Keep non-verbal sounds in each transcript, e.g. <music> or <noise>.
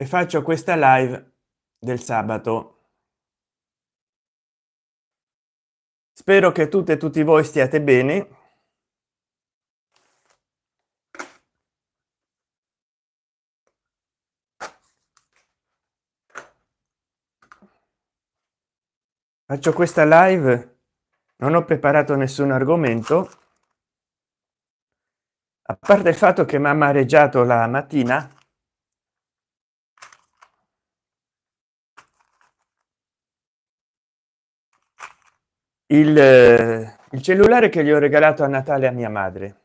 e faccio questa live del sabato spero che tutte e tutti voi stiate bene faccio questa live non ho preparato nessun argomento a parte il fatto che mi ha mareggiato la mattina il, eh, il cellulare che gli ho regalato a natale a mia madre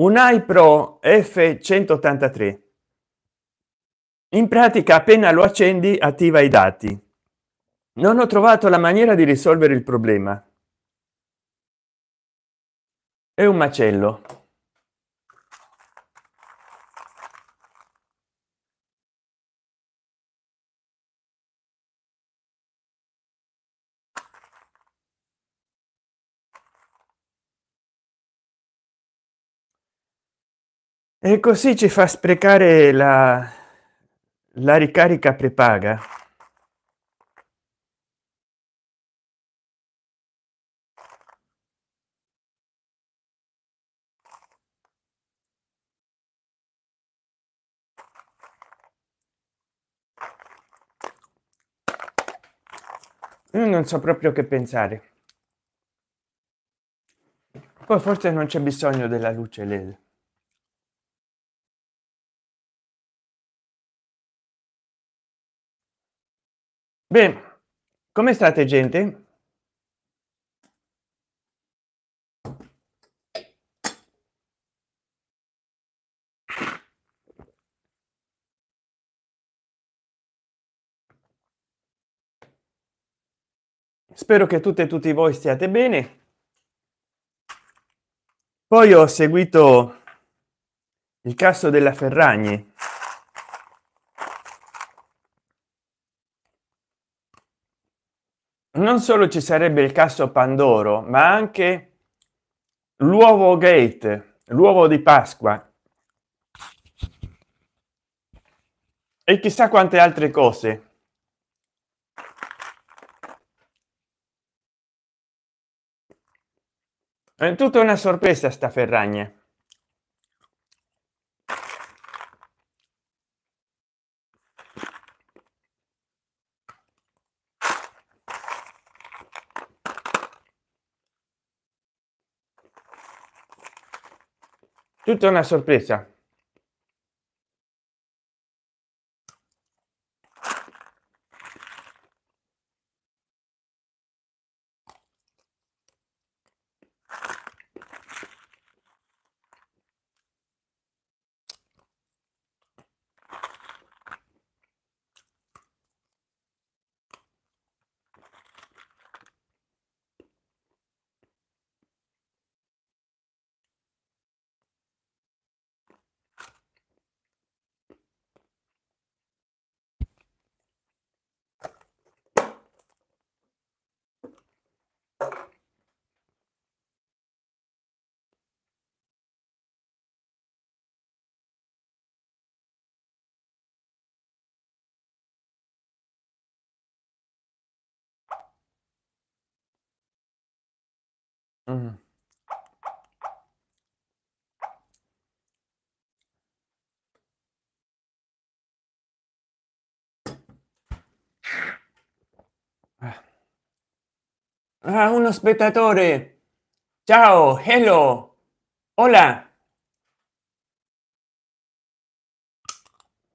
un ipro f 183 in pratica appena lo accendi attiva i dati non ho trovato la maniera di risolvere il problema è un macello E così ci fa sprecare la, la ricarica prepaga. Io non so proprio che pensare. Poi forse non c'è bisogno della luce LED. Bene, come state gente? Spero che tutte e tutti voi stiate bene. Poi ho seguito il caso della Ferragni non solo ci sarebbe il caso Pandoro, ma anche l'uovo gate, l'uovo di Pasqua e chissà quante altre cose. È tutta una sorpresa sta Ferragna. tutta una sorpresa 嗯。Ah, uno spettatore. Ciao, hello. Hola.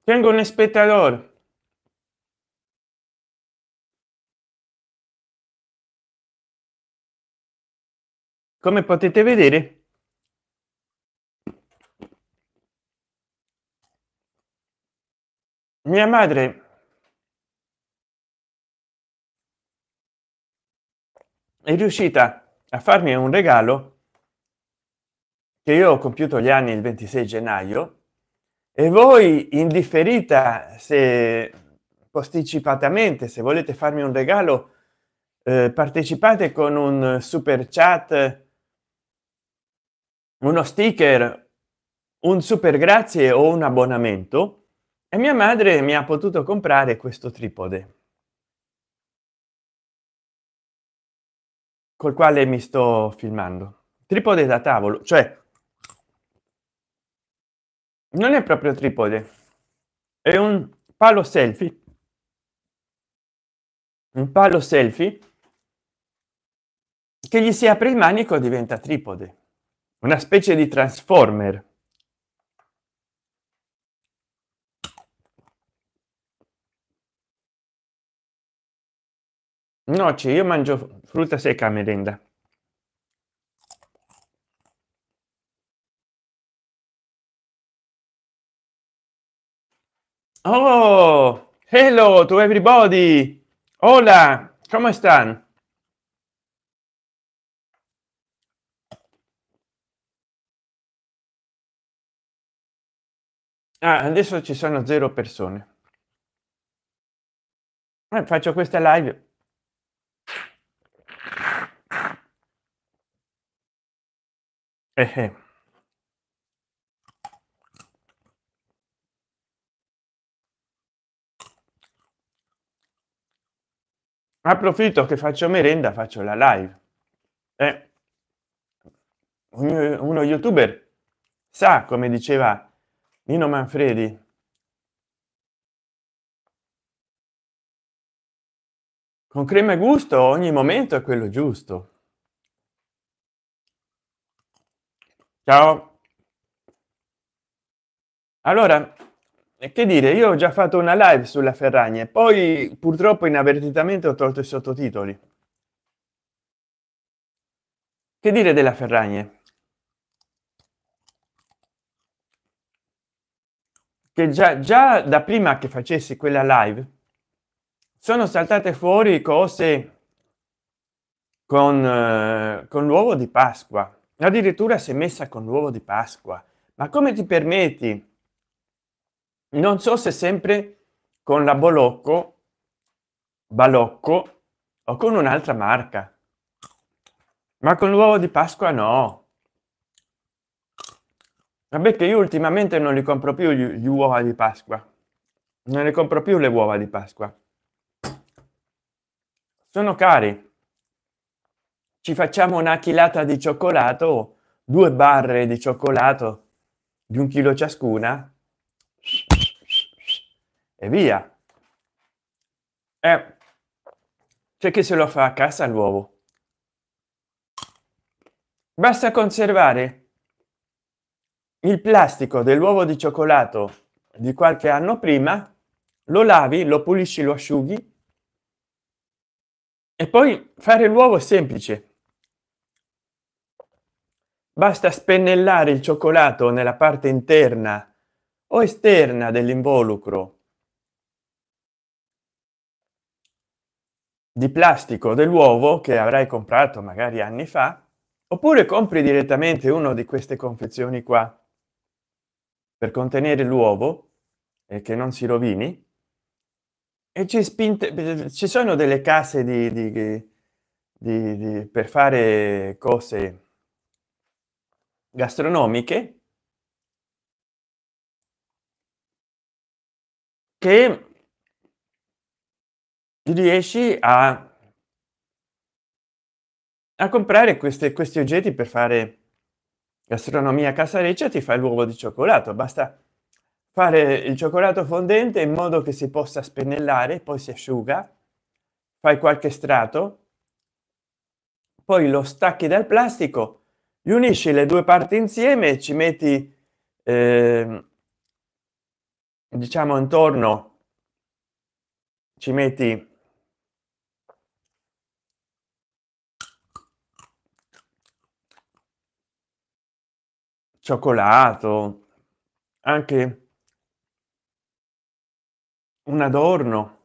Tengo un spettatore Come potete vedere, mia madre è riuscita a farmi un regalo che io ho compiuto gli anni il 26 gennaio e voi in differita se posticipatamente se volete farmi un regalo eh, partecipate con un super chat uno sticker un super grazie o un abbonamento e mia madre mi ha potuto comprare questo tripode col quale mi sto filmando. Tripode da tavolo, cioè non è proprio tripode, è un palo selfie, un palo selfie che gli si apre il manico diventa tripode, una specie di transformer. Noce, io mangio frutta secca a merenda. Oh, hello to everybody. Hola, come están? Ah, adesso ci sono zero persone. Eh, faccio questa live Eh, Approfitto che faccio merenda, faccio la live. Eh, uno, uno youtuber sa, come diceva Nino Manfredi, con crema e gusto ogni momento è quello giusto. Ciao. Allora, eh, che dire, io ho già fatto una live sulla Ferragna e poi purtroppo inavvertitamente ho tolto i sottotitoli. Che dire della Ferragna? Che già, già da prima che facessi quella live sono saltate fuori cose con, eh, con l'uovo di Pasqua Addirittura si è messa con l'uovo di Pasqua. Ma come ti permetti? Non so se sempre con la Bolocco, Balocco o con un'altra marca. Ma con l'uovo di Pasqua no. Vabbè che io ultimamente non li compro più gli, gli uova di Pasqua. Non ne compro più le uova di Pasqua. Sono cari ci facciamo una chilata di cioccolato due barre di cioccolato di un chilo ciascuna e via eh, c'è chi se lo fa a casa l'uovo basta conservare il plastico dell'uovo di cioccolato di qualche anno prima lo lavi lo pulisci lo asciughi e poi fare l'uovo semplice Basta spennellare il cioccolato nella parte interna o esterna dell'involucro di plastico dell'uovo che avrai comprato magari anni fa oppure compri direttamente uno di queste confezioni qua per contenere l'uovo e eh, che non si rovini e ci spinte ci sono delle case di, di, di, di per fare cose gastronomiche che riesci a a comprare queste, questi oggetti per fare gastronomia casareccia ti fai l'uovo di cioccolato basta fare il cioccolato fondente in modo che si possa spennellare poi si asciuga fai qualche strato poi lo stacchi dal plastico riunisci le due parti insieme e ci metti eh, diciamo intorno ci metti cioccolato anche un adorno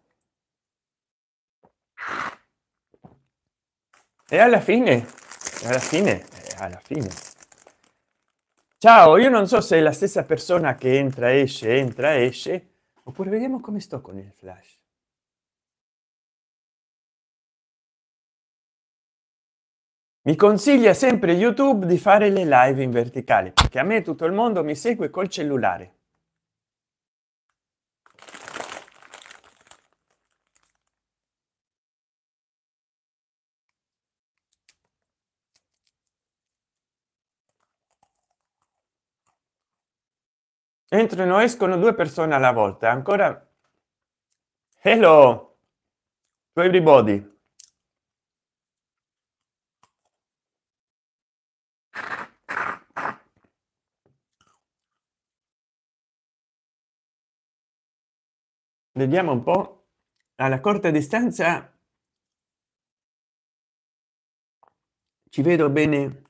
e alla fine alla fine alla fine ciao io non so se è la stessa persona che entra esce entra esce oppure vediamo come sto con il flash mi consiglia sempre youtube di fare le live in verticale perché a me tutto il mondo mi segue col cellulare entrano escono due persone alla volta ancora hello to everybody vediamo un po alla corta distanza ci vedo bene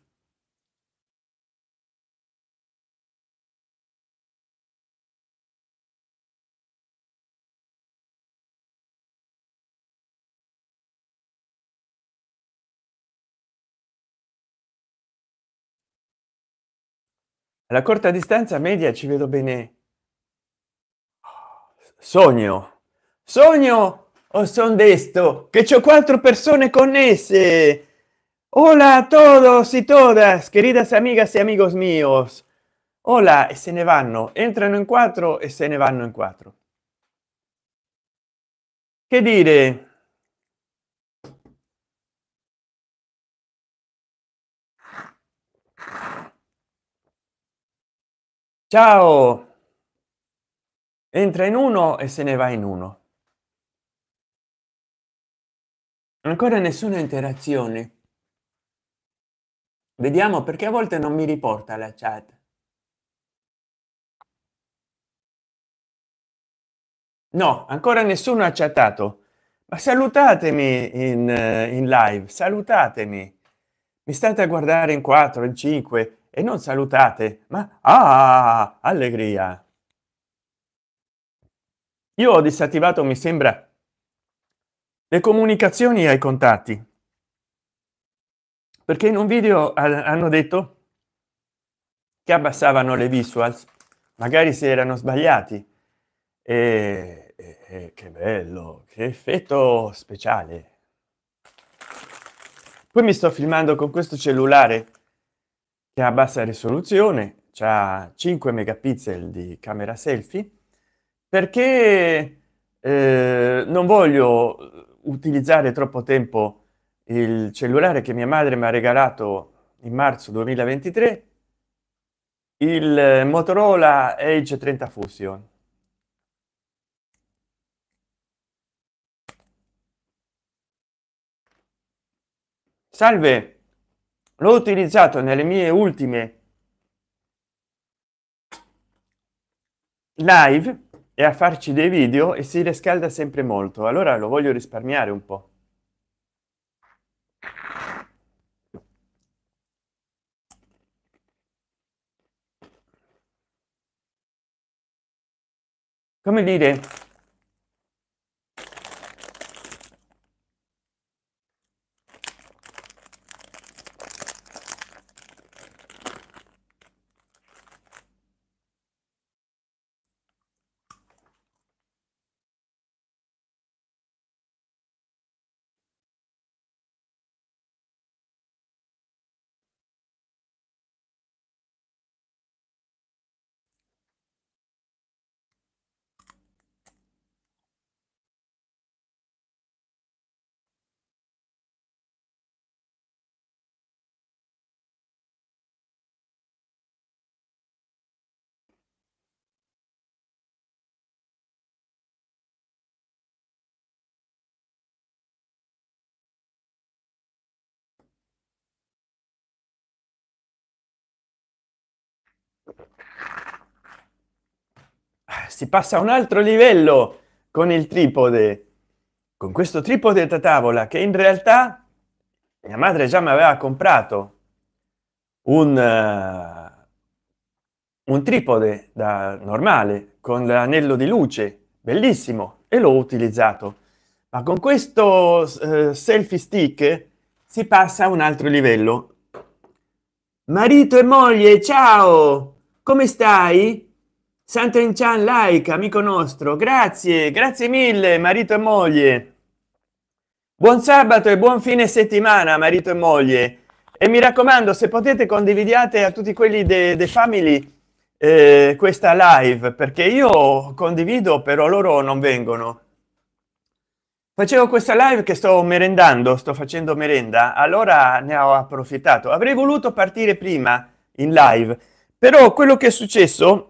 La corta distanza media ci vedo bene sogno sogno o son desto che c'ho quattro persone connesse hola a todos y todas queridas amigas y amigos míos hola e se ne vanno entrano in quattro e se ne vanno in quattro che dire Ciao! Entra in uno e se ne va in uno. Ancora nessuna interazione. Vediamo perché a volte non mi riporta la chat. No, ancora nessuno ha chattato. Ma salutatemi in, eh, in live, salutatemi. Mi state a guardare in 4, in 5, e non salutate, ma ah, allegria. Io ho disattivato, mi sembra, le comunicazioni ai contatti, perché in un video hanno detto che abbassavano le visuals, magari si erano sbagliati. E, e che bello, che effetto speciale. Poi mi sto filmando con questo cellulare che ha bassa risoluzione, ha 5 megapixel di camera selfie, perché eh, non voglio utilizzare troppo tempo il cellulare che mia madre mi ha regalato in marzo 2023, il Motorola Edge 30 Fusion. Salve! l'ho utilizzato nelle mie ultime live e a farci dei video e si riscalda sempre molto allora lo voglio risparmiare un po come dire si passa a un altro livello con il tripode, con questo tripode da tavola che in realtà mia madre già mi aveva comprato un, uh, un tripode da normale con l'anello di luce, bellissimo, e l'ho utilizzato. Ma con questo uh, selfie stick si passa a un altro livello. Marito e moglie, ciao, come stai? Sant'Enchan like amico nostro grazie grazie mille marito e moglie buon sabato e buon fine settimana marito e moglie e mi raccomando se potete condividiate a tutti quelli dei de family eh, questa live perché io condivido però loro non vengono facevo questa live che sto merendando sto facendo merenda allora ne ho approfittato avrei voluto partire prima in live però quello che è successo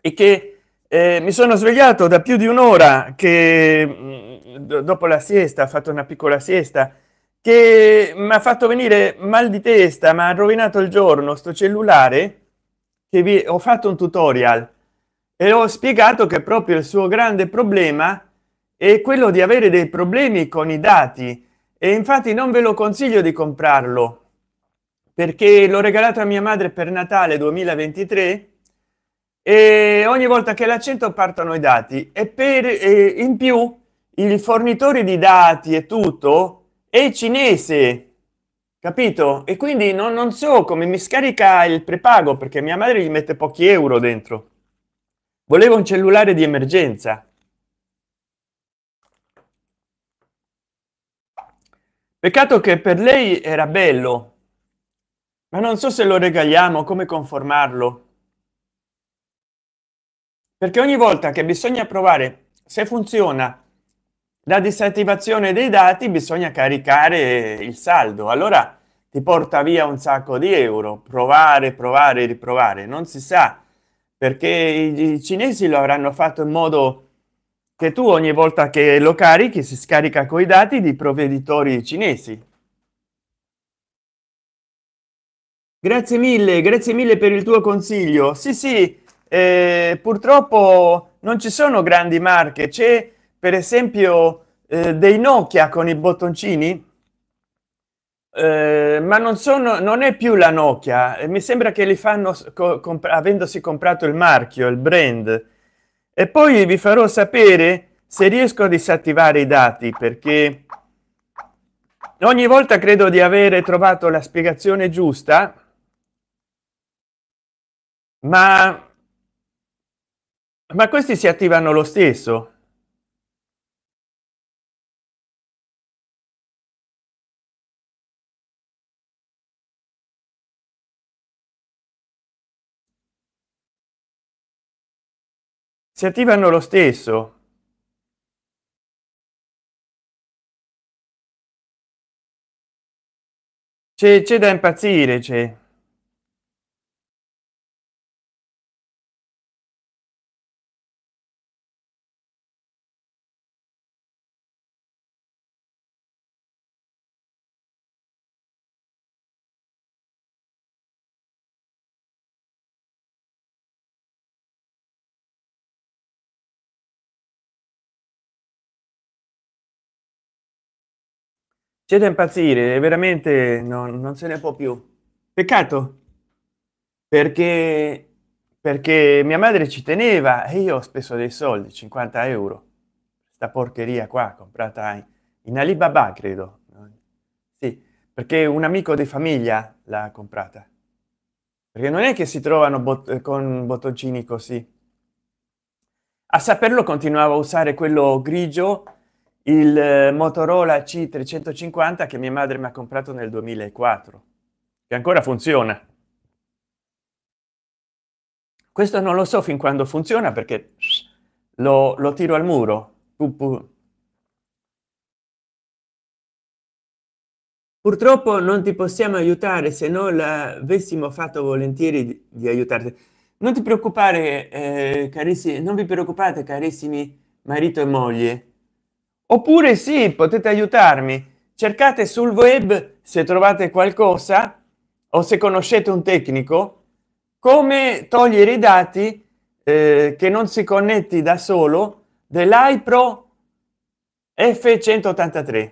e che eh, mi sono svegliato da più di un'ora che mm, dopo la siesta ho fatto una piccola siesta che mi ha fatto venire mal di testa ma ha rovinato il giorno sto cellulare che vi ho fatto un tutorial e ho spiegato che proprio il suo grande problema è quello di avere dei problemi con i dati e infatti non ve lo consiglio di comprarlo perché l'ho regalato a mia madre per natale 2023 e ogni volta che l'accento partono i dati e per e in più i fornitori di dati e tutto è cinese capito e quindi non, non so come mi scarica il prepago perché mia madre gli mette pochi euro dentro volevo un cellulare di emergenza peccato che per lei era bello ma non so se lo regaliamo come conformarlo perché ogni volta che bisogna provare se funziona la disattivazione dei dati bisogna caricare il saldo allora ti porta via un sacco di euro provare provare riprovare non si sa perché i cinesi lo avranno fatto in modo che tu ogni volta che lo carichi si scarica coi dati di provveditori cinesi grazie mille grazie mille per il tuo consiglio sì sì eh, purtroppo non ci sono grandi marche c'è per esempio eh, dei nokia con i bottoncini eh, ma non sono non è più la nokia mi sembra che li fanno co comp avendosi comprato il marchio il brand e poi vi farò sapere se riesco a disattivare i dati perché ogni volta credo di avere trovato la spiegazione giusta ma ma questi si attivano lo stesso si attivano lo stesso c'è da impazzire c'è C'è da impazzire, veramente non, non se ne può più. Peccato, perché, perché mia madre ci teneva e io ho speso dei soldi, 50 euro. Sta porcheria qua, comprata in, in Alibaba, credo. Sì, perché un amico di famiglia l'ha comprata. Perché non è che si trovano bot con bottoncini così. A saperlo continuavo a usare quello grigio il eh, Motorola C350 che mia madre mi ha comprato nel 2004 che ancora funziona questo non lo so fin quando funziona perché lo, lo tiro al muro purtroppo non ti possiamo aiutare se non l'avessimo fatto volentieri di, di, aiutarti non ti preoccupare eh, carissimi non vi preoccupate carissimi marito e moglie oppure sì potete aiutarmi cercate sul web se trovate qualcosa o se conoscete un tecnico come togliere i dati eh, che non si connetti da solo dell'ipro f183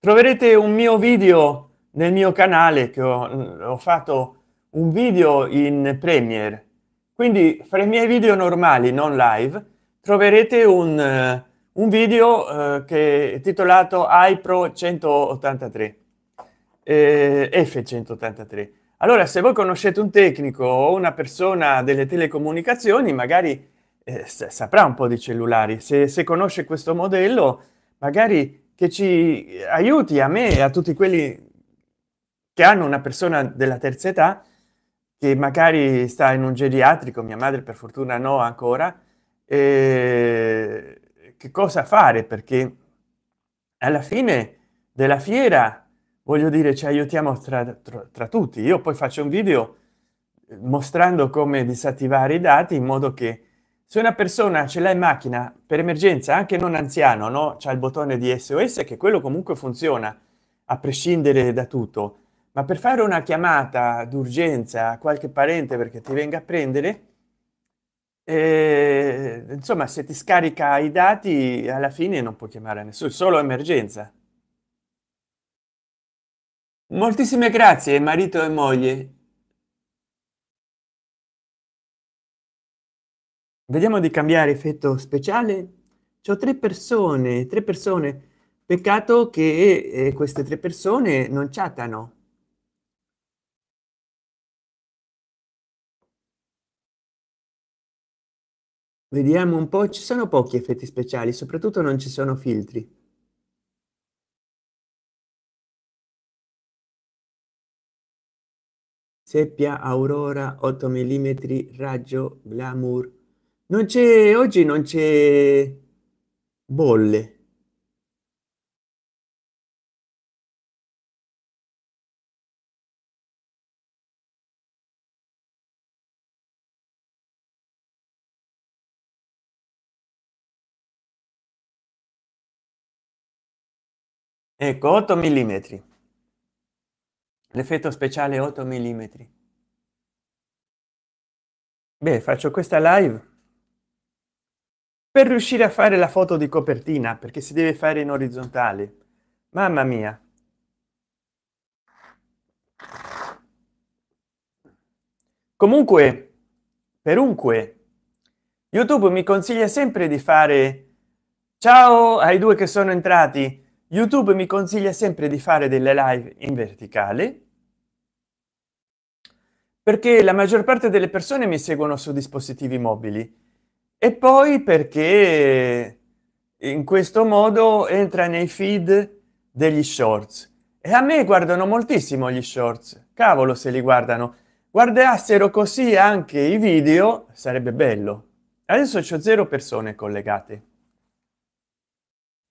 troverete un mio video nel mio canale che ho, ho fatto un video in premiere quindi fra i miei video normali non live troverete un eh, un video eh, che è titolato iPro 183 eh, F183. Allora, se voi conoscete un tecnico o una persona delle telecomunicazioni, magari eh, saprà un po' di cellulari. Se, se, conosce questo modello, magari che ci aiuti a me e a tutti quelli che hanno una persona della terza età, che magari sta in un geriatrico, mia madre per fortuna no ancora, eh, che cosa fare perché alla fine della fiera voglio dire ci aiutiamo tra, tra, tra tutti io poi faccio un video eh, mostrando come disattivare i dati in modo che se una persona ce l'ha in macchina per emergenza anche non anziano no c'è il bottone di sos che quello comunque funziona a prescindere da tutto ma per fare una chiamata d'urgenza a qualche parente perché ti venga a prendere e, insomma, se ti scarica i dati, alla fine non puoi chiamare nessuno, solo emergenza. Moltissime grazie, marito e moglie. Vediamo di cambiare effetto speciale. C'ho tre persone, tre persone. Peccato che eh, queste tre persone non chattano. Vediamo un po', ci sono pochi effetti speciali, soprattutto non ci sono filtri. Seppia, Aurora, 8 mm, raggio, glamour. Non c'è, oggi non c'è bolle. ecco 8 mm l'effetto speciale 8 mm beh faccio questa live per riuscire a fare la foto di copertina perché si deve fare in orizzontale mamma mia comunque perunque youtube mi consiglia sempre di fare ciao ai due che sono entrati youtube mi consiglia sempre di fare delle live in verticale perché la maggior parte delle persone mi seguono su dispositivi mobili e poi perché in questo modo entra nei feed degli shorts e a me guardano moltissimo gli shorts cavolo se li guardano guardassero così anche i video sarebbe bello adesso c'è zero persone collegate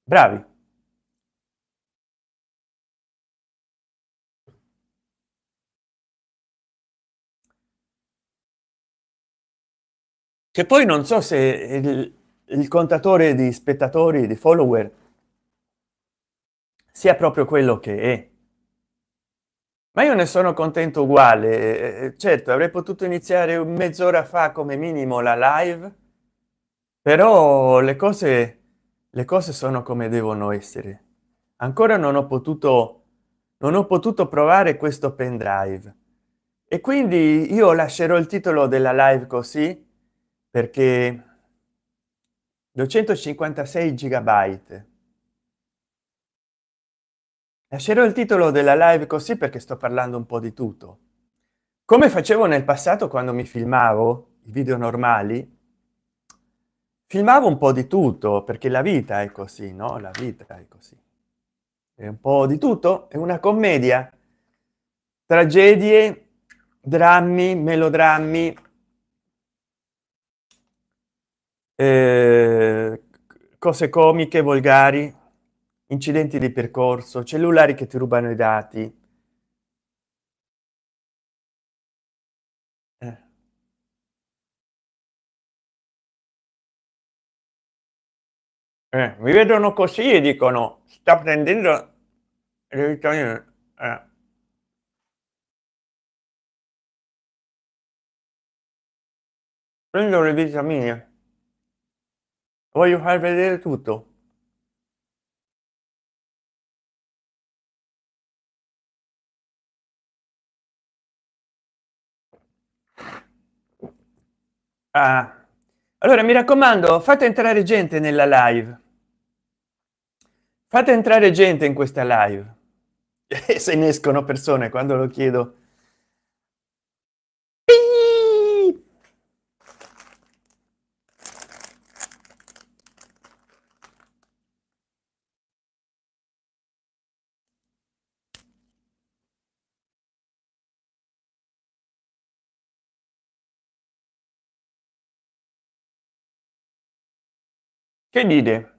bravi che poi non so se il, il contatore di spettatori, di follower, sia proprio quello che è. Ma io ne sono contento uguale. Eh, eh, certo, avrei potuto iniziare mezz'ora fa come minimo la live, però le cose, le cose sono come devono essere. Ancora non ho potuto, non ho potuto provare questo pendrive. E quindi io lascerò il titolo della live così perché 256 gigabyte lascerò il titolo della live così perché sto parlando un po di tutto come facevo nel passato quando mi filmavo i video normali filmavo un po di tutto perché la vita è così no la vita è così è un po di tutto è una commedia tragedie drammi melodrammi eh, cose comiche, volgari, incidenti di percorso, cellulari che ti rubano i dati. Eh. Eh, mi vedono così e dicono sta prendendo eh. prendo le vitamine Voglio far vedere tutto. Ah. Allora, mi raccomando, fate entrare gente nella live. Fate entrare gente in questa live. E <laughs> se ne escono persone quando lo chiedo Que líder?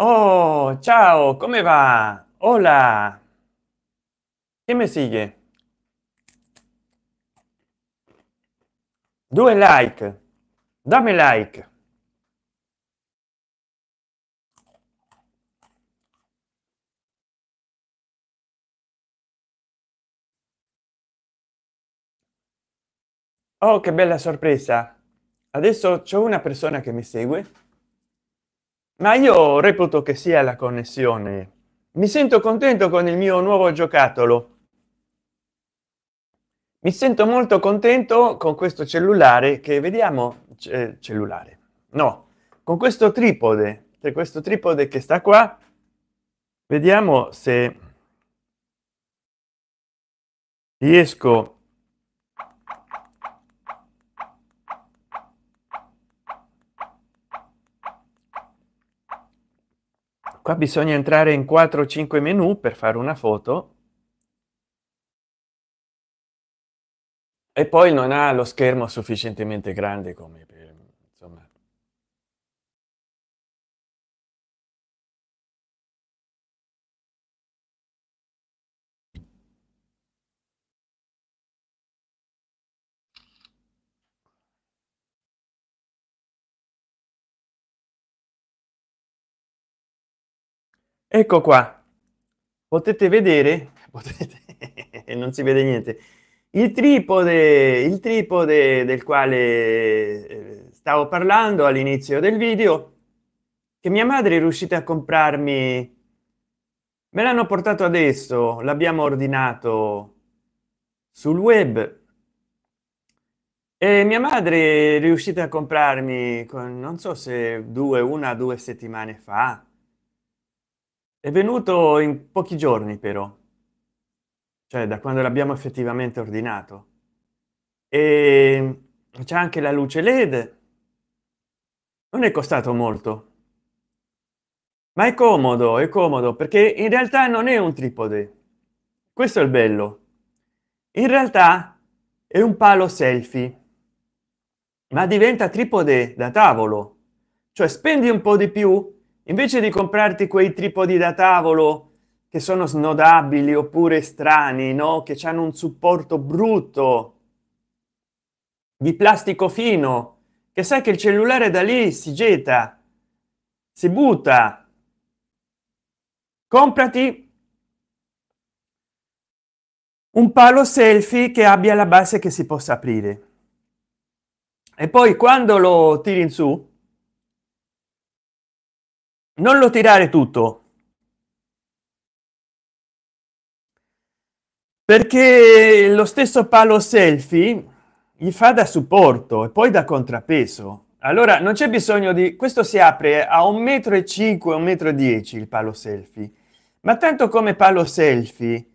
Oh, ciao, come va? Hola. Chi mi sigue? Due like. Dammi like. Oh, che bella sorpresa. Adesso c'è una persona che mi segue ma io reputo che sia la connessione mi sento contento con il mio nuovo giocattolo mi sento molto contento con questo cellulare che vediamo eh, cellulare no con questo tripode per questo tripode che sta qua vediamo se riesco qua bisogna entrare in 4 5 menu per fare una foto e poi non ha lo schermo sufficientemente grande come per Ecco qua, potete vedere, <laughs> potete, non si vede niente, il tripode, il tripode del quale eh, stavo parlando all'inizio del video, che mia madre è riuscita a comprarmi, me l'hanno portato adesso, l'abbiamo ordinato sul web, e mia madre è riuscita a comprarmi, con, non so se due, una, due settimane fa, è venuto in pochi giorni però, cioè da quando l'abbiamo effettivamente ordinato. E c'è anche la luce LED. Non è costato molto, ma è comodo, è comodo perché in realtà non è un tripode. Questo è il bello. In realtà è un palo selfie, ma diventa tripode da tavolo. Cioè spendi un po' di più, invece di comprarti quei tripodi da tavolo che sono snodabili oppure strani no che hanno un supporto brutto di plastico fino che sai che il cellulare da lì si getta si butta comprati un palo selfie che abbia la base che si possa aprire e poi quando lo tiri in su non lo tirare tutto perché lo stesso palo selfie gli fa da supporto e poi da contrapeso allora non c'è bisogno di questo si apre a un metro e cinque un metro e dieci il palo selfie ma tanto come palo selfie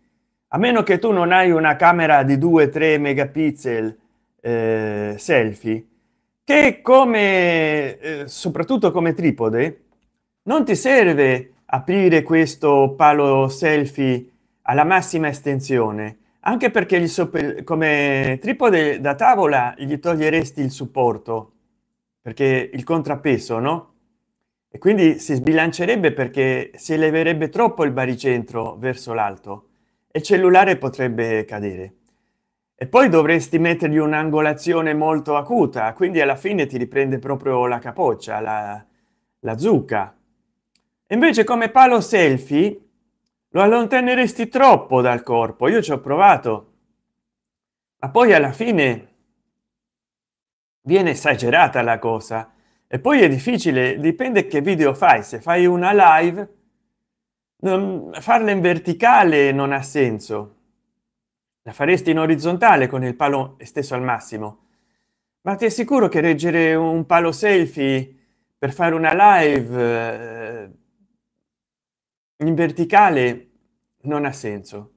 a meno che tu non hai una camera di 2 3 megapixel eh, selfie che come eh, soprattutto come tripode non ti serve aprire questo palo selfie alla massima estensione anche perché gli sopper- come tripode da tavola gli toglieresti il supporto perché il contrapeso no e quindi si sbilancerebbe perché si eleverebbe troppo il baricentro verso l'alto e il cellulare potrebbe cadere e poi dovresti mettergli un'angolazione molto acuta quindi alla fine ti riprende proprio la capoccia la, la zucca invece come palo selfie lo allontaneresti troppo dal corpo io ci ho provato ma poi alla fine viene esagerata la cosa e poi è difficile dipende che video fai se fai una live farla in verticale non ha senso la faresti in orizzontale con il palo stesso al massimo ma ti assicuro che reggere un palo selfie per fare una live eh, in verticale non ha senso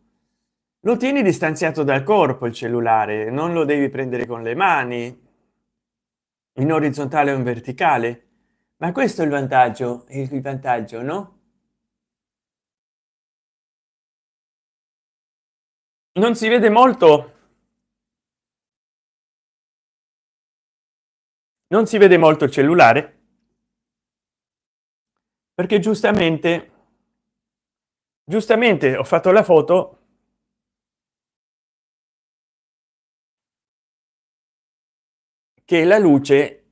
lo tieni distanziato dal corpo il cellulare non lo devi prendere con le mani in orizzontale o in verticale ma questo è il vantaggio il vantaggio no non si vede molto non si vede molto il cellulare perché giustamente giustamente ho fatto la foto che la luce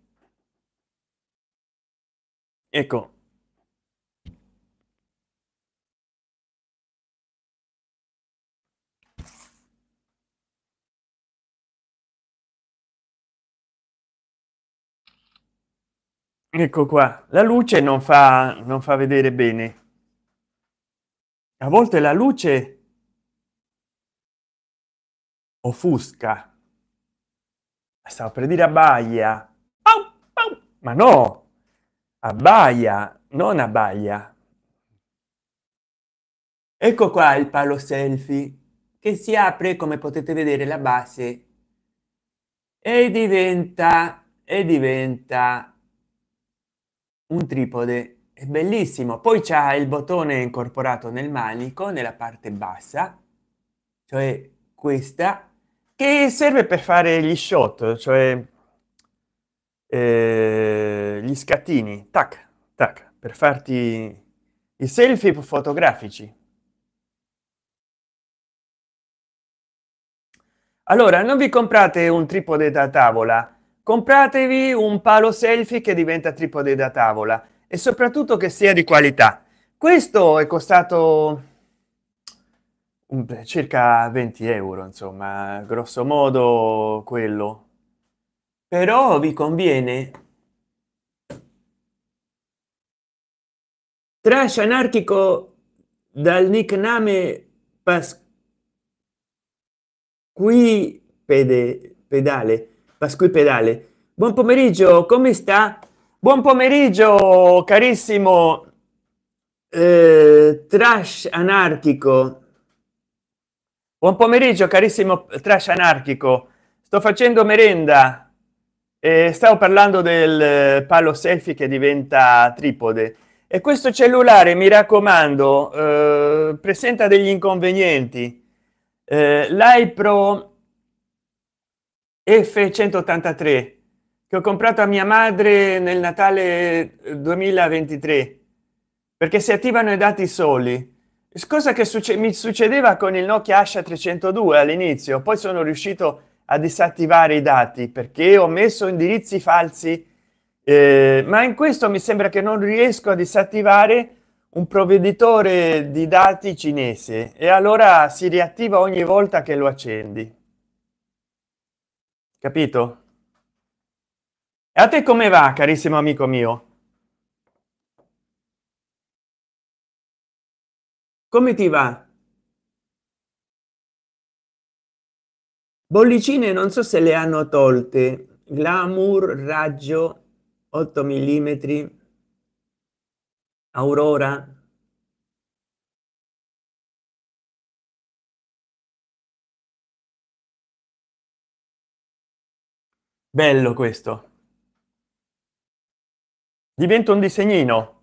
ecco ecco qua la luce non fa non fa vedere bene a volte la luce offusca stavo per dire abbaia ma no abbaia non abbaia ecco qua il palo selfie che si apre come potete vedere la base e diventa e diventa un tripode è bellissimo. Poi c'è il bottone incorporato nel manico, nella parte bassa, cioè questa, che serve per fare gli shot, cioè eh, gli scattini, tac, tac, per farti i selfie fotografici. Allora, non vi comprate un tripode da tavola, compratevi un palo selfie che diventa tripode da tavola e soprattutto che sia di qualità. Questo è costato mm, circa 20 euro, insomma, grosso modo quello. Però vi conviene trash anarchico dal nickname Pasqui pedale pasqui pedale buon pomeriggio come sta Buon pomeriggio, carissimo eh, trash anarchico. Buon pomeriggio, carissimo trash anarchico. Sto facendo merenda. Eh, stavo parlando del palo selfie che diventa tripode. E questo cellulare, mi raccomando, eh, presenta degli inconvenienti. Eh, L'iPro F183 che ho comprato a mia madre nel Natale 2023 eh, perché si attivano i dati soli. Cosa che succe mi succedeva con il Nokia Asha 302 all'inizio, poi sono riuscito a disattivare i dati perché ho messo indirizzi falsi, eh, ma in questo mi sembra che non riesco a disattivare un provveditore di dati cinese e allora si riattiva ogni volta che lo accendi. Capito? E a te come va, carissimo amico mio? Come ti va? Bollicine non so se le hanno tolte. Glamour, raggio, 8 mm, aurora, bello questo diventa un disegnino.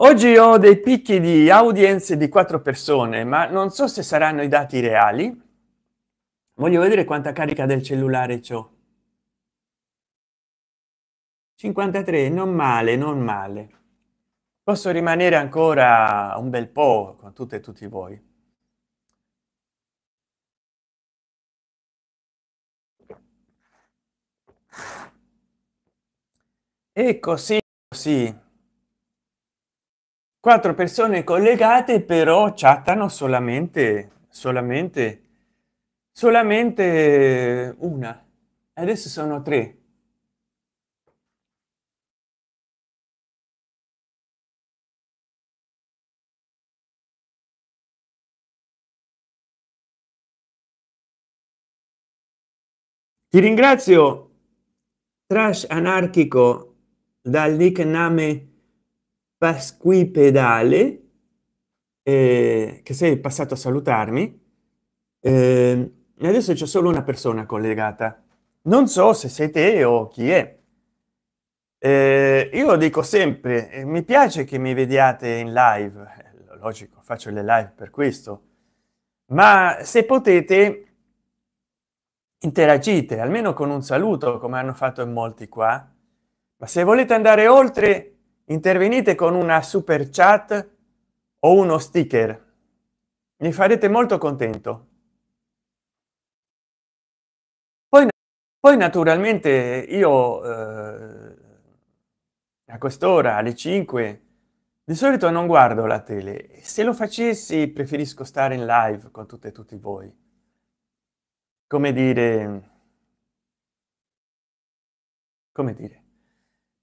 Oggi ho dei picchi di audience di quattro persone, ma non so se saranno i dati reali. Voglio vedere quanta carica del cellulare ho. 53, non male, non male. Posso rimanere ancora un bel po' con tutte e tutti voi. e così così quattro persone collegate però chattano solamente solamente solamente una adesso sono tre ti ringrazio trash anarchico dal nickname Pasquipedale, eh, che sei passato a salutarmi, eh, adesso c'è solo una persona collegata. Non so se sei te o chi è. Eh, io dico sempre, eh, mi piace che mi vediate in live, eh, logico, faccio le live per questo, ma se potete interagite almeno con un saluto come hanno fatto in molti qua ma se volete andare oltre intervenite con una super chat o uno sticker mi farete molto contento poi, poi naturalmente io eh, a quest'ora alle 5 di solito non guardo la tele se lo facessi preferisco stare in live con tutte e tutti voi come dire come dire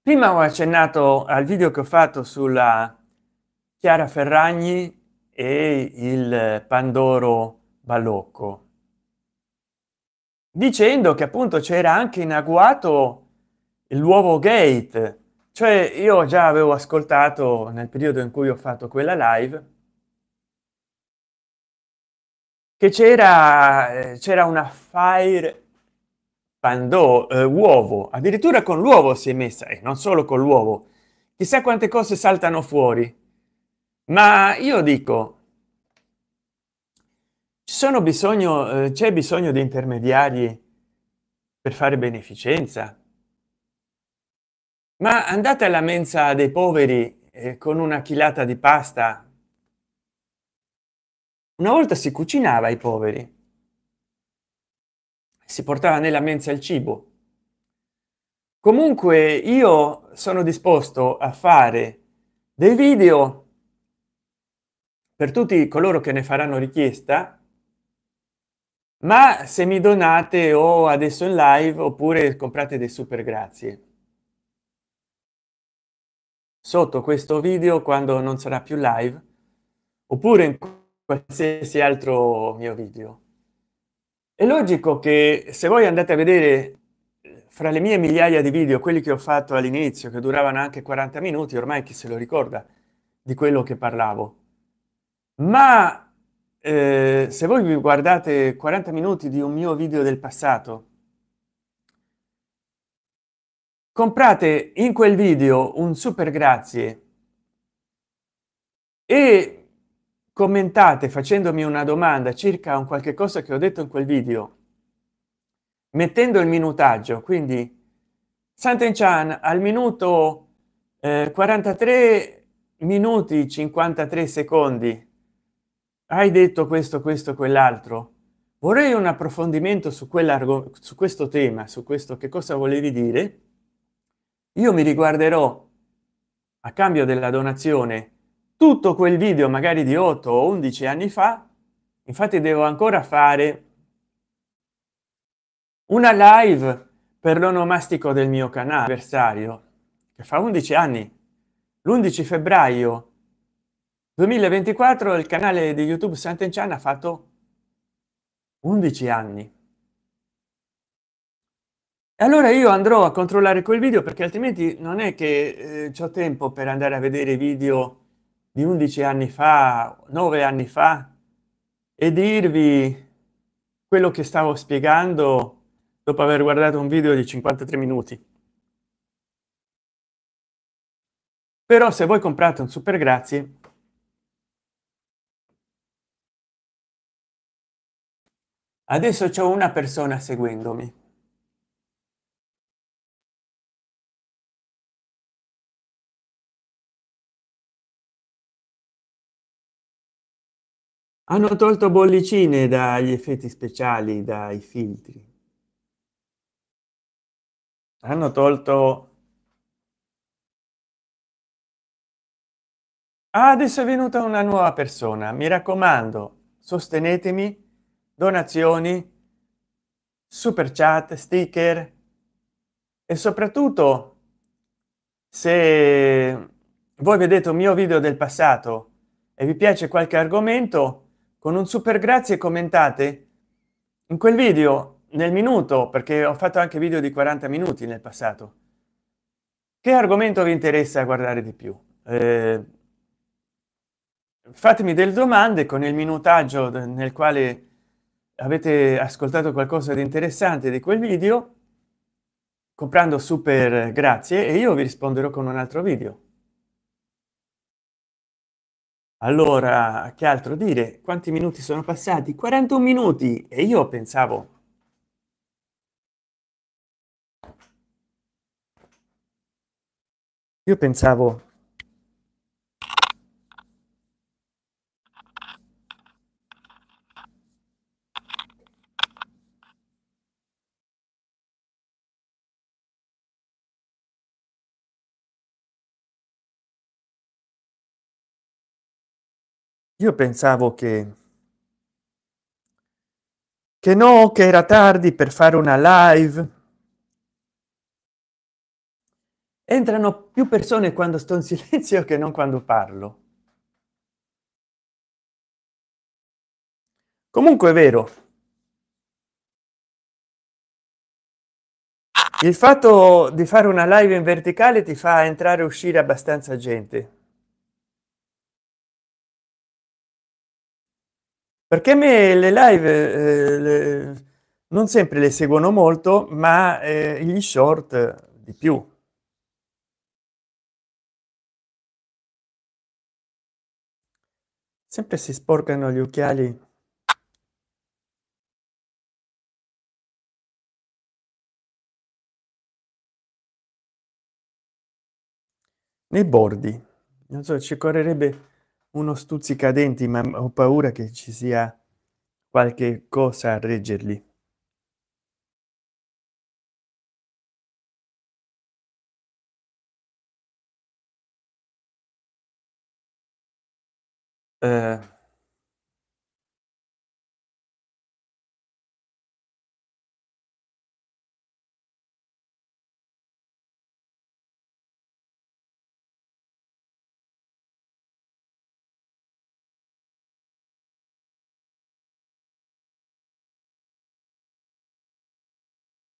prima ho accennato al video che ho fatto sulla chiara ferragni e il pandoro balocco dicendo che appunto c'era anche in agguato l'uovo gate cioè io già avevo ascoltato nel periodo in cui ho fatto quella live che c'era eh, c'era una fire pandò, eh, uovo, addirittura con l'uovo si è messa e non solo con l'uovo. Chissà quante cose saltano fuori. Ma io dico, c'è bisogno, eh, bisogno di intermediari per fare beneficenza? Ma andate alla mensa dei poveri eh, con una chilata di pasta. Una volta si cucinava i poveri si portava nella mensa il cibo. Comunque io sono disposto a fare dei video per tutti coloro che ne faranno richiesta, ma se mi donate o adesso in live oppure comprate dei super grazie sotto questo video quando non sarà più live oppure in qualsiasi altro mio video è logico che se voi andate a vedere eh, fra le mie migliaia di video, quelli che ho fatto all'inizio, che duravano anche 40 minuti, ormai chi se lo ricorda di quello che parlavo. Ma eh, se voi vi guardate 40 minuti di un mio video del passato, comprate in quel video un super grazie e commentate facendomi una domanda circa un qualche cosa che ho detto in quel video mettendo il minutaggio quindi Sant'Enchan al minuto eh, 43 minuti 53 secondi hai detto questo questo quell'altro vorrei un approfondimento su quell'argomento su questo tema su questo che cosa volevi dire io mi riguarderò a cambio della donazione tutto quel video magari di 8 o 11 anni fa infatti devo ancora fare una live per l'onomastico del mio canale avversario che fa 11 anni l'11 febbraio 2024 il canale di youtube sant'enchan ha fatto 11 anni e allora io andrò a controllare quel video perché altrimenti non è che eh, ho tempo per andare a vedere i video di 11 anni fa, 9 anni fa, e dirvi quello che stavo spiegando dopo aver guardato un video di 53 minuti. Però se voi comprate un super grazie, adesso c'è una persona seguendomi. Hanno tolto bollicine dagli effetti speciali, dai filtri. Hanno tolto... Ah, adesso è venuta una nuova persona. Mi raccomando, sostenetemi, donazioni, super chat, sticker e soprattutto se voi vedete un mio video del passato e vi piace qualche argomento con un super grazie commentate in quel video nel minuto perché ho fatto anche video di 40 minuti nel passato che argomento vi interessa guardare di più eh, fatemi delle domande con il minutaggio nel quale avete ascoltato qualcosa di interessante di quel video comprando super grazie e io vi risponderò con un altro video allora, che altro dire? Quanti minuti sono passati? 41 minuti e io pensavo... Io pensavo Io pensavo che, che no, che era tardi per fare una live. Entrano più persone quando sto in silenzio che non quando parlo. Comunque è vero. Il fatto di fare una live in verticale ti fa entrare e uscire abbastanza gente. perché me le live eh, le, non sempre le seguono molto ma eh, gli short di più sempre si sporcano gli occhiali nei bordi non so ci correrebbe uno stuzzicadenti, ma ho paura che ci sia qualche cosa a reggerli. Uh.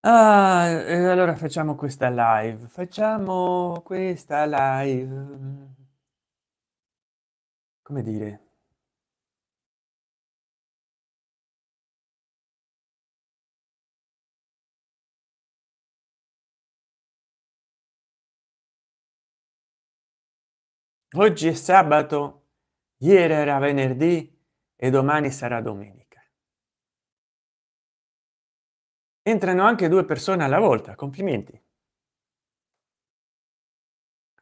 Ah, e allora facciamo questa live, facciamo questa live. Come dire? Oggi è sabato, ieri era venerdì e domani sarà domenica. Entrano anche due persone alla volta, complimenti.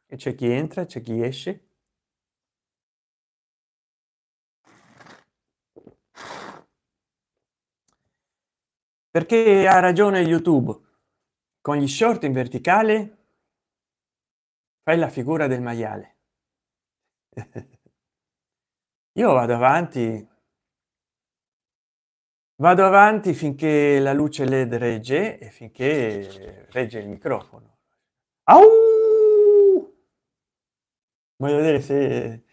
E c'è chi entra, c'è chi esce. Perché ha ragione YouTube. Con gli short in verticale fai la figura del maiale. <laughs> Io vado avanti Vado avanti finché la luce LED regge e finché regge il microfono. Au! Voglio vedere se...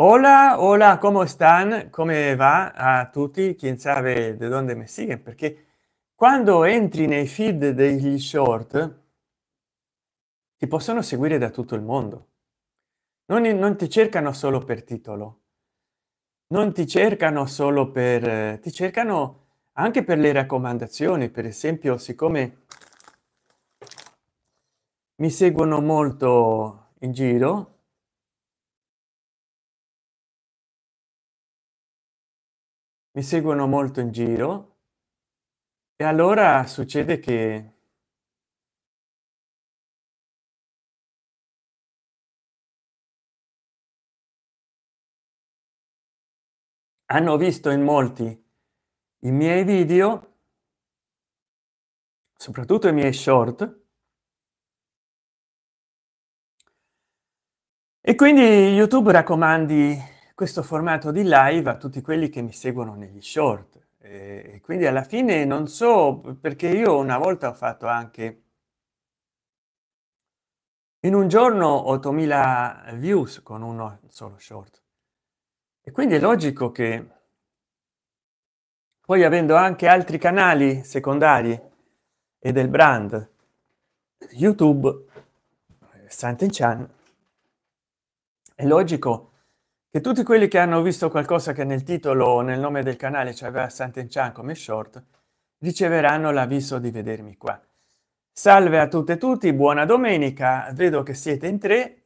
Hola, hola, come stan? Come va a tutti? Chi sa de dove mi siguen? Perché quando entri nei feed degli short ti possono seguire da tutto il mondo. Non, non ti cercano solo per titolo non ti cercano solo per eh, ti cercano anche per le raccomandazioni per esempio siccome mi seguono molto in giro mi seguono molto in giro e allora succede che hanno visto in molti i miei video, soprattutto i miei short, e quindi YouTube raccomandi questo formato di live a tutti quelli che mi seguono negli short. E quindi alla fine non so perché io una volta ho fatto anche in un giorno 8000 views con uno solo short e quindi è logico che poi avendo anche altri canali secondari e del brand YouTube Sant'Enchan, è logico che tutti quelli che hanno visto qualcosa che nel titolo o nel nome del canale cioè aveva cioè Sant'Enchan come short riceveranno l'avviso di vedermi qua. Salve a tutte e tutti, buona domenica, vedo che siete in tre.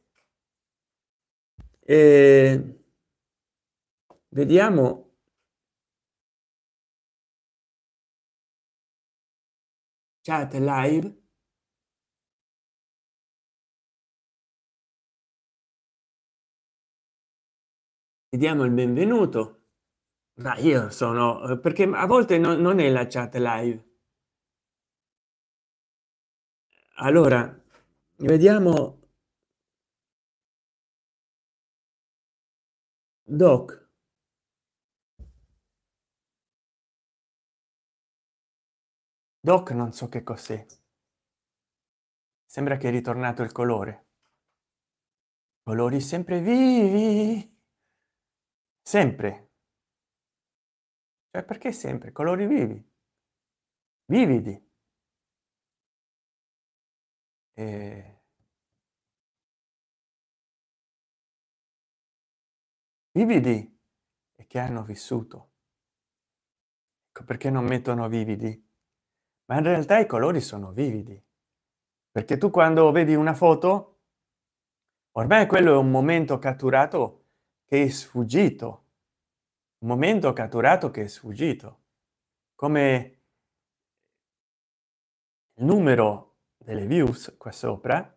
E Vediamo chat live. Vediamo il benvenuto. Ma io sono perché a volte no, non è la chat live. Allora, vediamo. Doc. Doc non so che cos'è. Sembra che è ritornato il colore. Colori sempre vivi. Sempre. Cioè perché sempre? Colori vivi. Vividi. E... Vividi e che hanno vissuto. Ecco perché non mettono vividi ma in realtà i colori sono vividi perché tu quando vedi una foto ormai quello è un momento catturato che è sfuggito un momento catturato che è sfuggito come il numero delle views qua sopra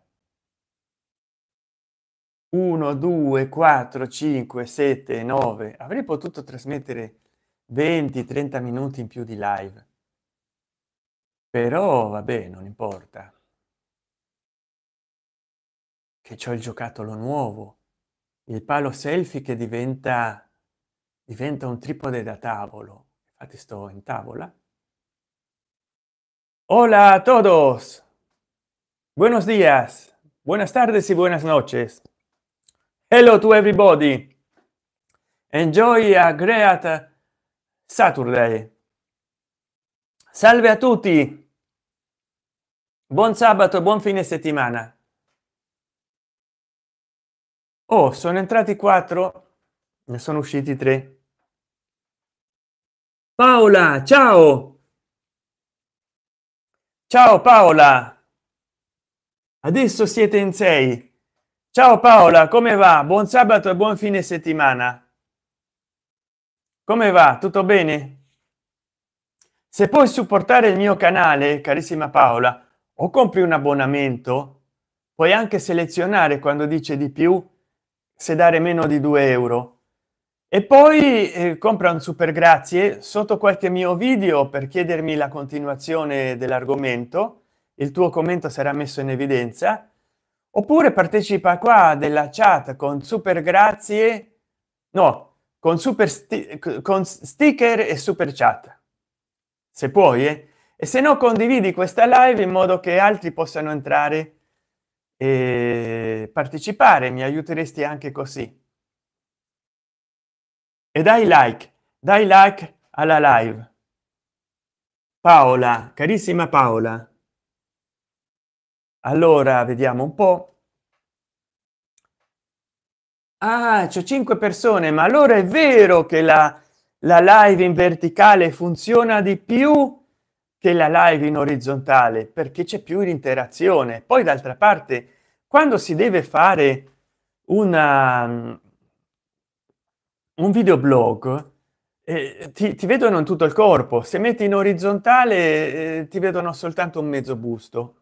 1 2 4 5 7 9 avrei potuto trasmettere 20 30 minuti in più di live però vabbè, non importa. Che c'è il giocattolo nuovo, il palo selfie che diventa, diventa un tripode da tavolo. Infatti sto in tavola. Hola a todos. Buenos días. Buenas tardes y buenas noches. Hello to everybody. Enjoy a great Saturday. Salve a tutti. Buon sabato, buon fine settimana. Oh, sono entrati quattro, ne sono usciti tre. Paola, ciao. Ciao Paola. Adesso siete in sei. Ciao Paola, come va? Buon sabato e buon fine settimana. Come va? Tutto bene? Se puoi supportare il mio canale, carissima Paola, o compri un abbonamento, puoi anche selezionare quando dice di più se dare meno di 2 euro. E poi eh, compra un super grazie sotto qualche mio video per chiedermi la continuazione dell'argomento. Il tuo commento sarà messo in evidenza. Oppure partecipa qua della chat con super grazie, no, con super sti con sticker e super chat. Se puoi, eh? e se no condividi questa live in modo che altri possano entrare e partecipare mi aiuteresti anche così e dai like dai like alla live paola carissima paola allora vediamo un po ah c'è cinque persone ma allora è vero che la la live in verticale funziona di più che la live in orizzontale perché c'è più l'interazione poi d'altra parte quando si deve fare una mm, un videoblog eh, ti, ti, vedono in tutto il corpo se metti in orizzontale eh, ti vedono soltanto un mezzo busto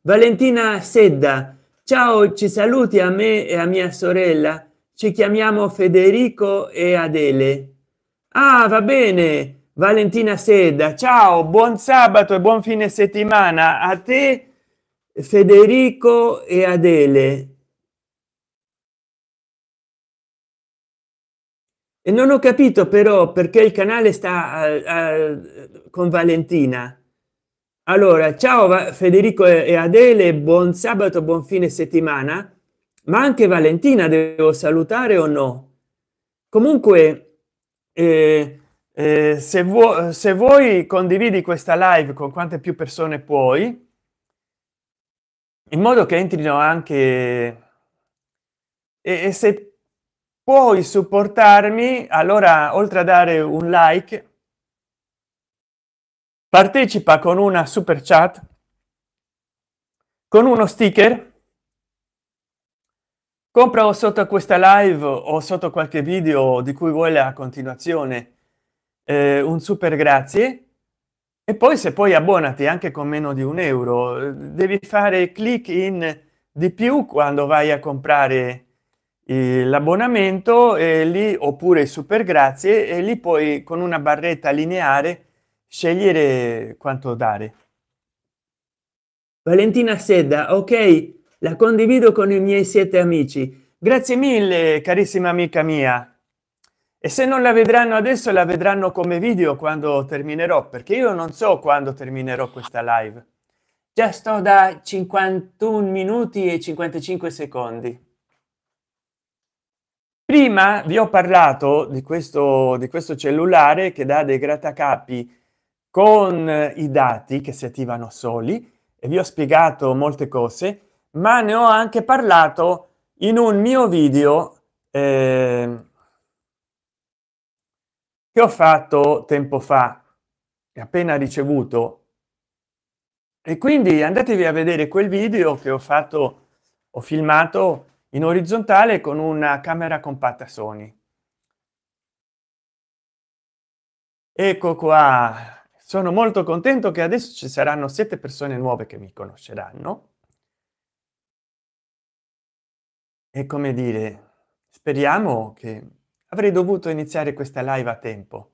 valentina sedda ciao ci saluti a me e a mia sorella ci chiamiamo federico e adele ah va bene Valentina Seda, ciao, buon sabato e buon fine settimana a te, Federico e Adele. E non ho capito però perché il canale sta a, eh, a, eh, con Valentina. Allora, ciao Federico e Adele, buon sabato, buon fine settimana. Ma anche Valentina devo salutare o no? Comunque... Eh, eh, se, vuoi, se vuoi condividi questa live con quante più persone puoi, in modo che entrino anche e, e se puoi supportarmi, allora oltre a dare un like, partecipa con una super chat, con uno sticker, compra o sotto questa live o sotto qualche video di cui vuoi la continuazione eh, un super grazie e poi se poi abbonati anche con meno di un euro devi fare clic in di più quando vai a comprare eh, l'abbonamento e lì oppure super grazie e lì poi con una barretta lineare scegliere quanto dare valentina sedda ok la condivido con i miei siete amici grazie mille carissima amica mia e se non la vedranno adesso, la vedranno come video quando terminerò, perché io non so quando terminerò questa live. Già sto da 51 minuti e 55 secondi. Prima vi ho parlato di questo, di questo cellulare che dà dei grattacapi con i dati che si attivano soli e vi ho spiegato molte cose, ma ne ho anche parlato in un mio video. Eh, che ho fatto tempo fa e appena ricevuto e quindi andatevi a vedere quel video che ho fatto ho filmato in orizzontale con una camera compatta sony ecco qua sono molto contento che adesso ci saranno sette persone nuove che mi conosceranno e come dire speriamo che Avrei dovuto iniziare questa live a tempo.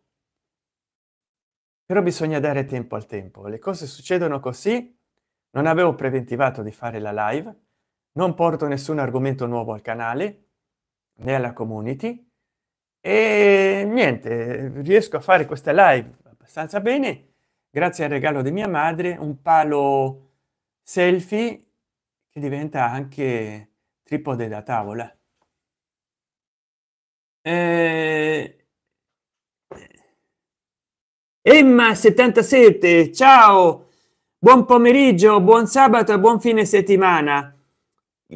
Però bisogna dare tempo al tempo. Le cose succedono così. Non avevo preventivato di fare la live. Non porto nessun argomento nuovo al canale né alla community. E niente, riesco a fare questa live abbastanza bene grazie al regalo di mia madre, un palo selfie che diventa anche tripode da tavola. Eh, Emma77, ciao, buon pomeriggio, buon sabato, buon fine settimana.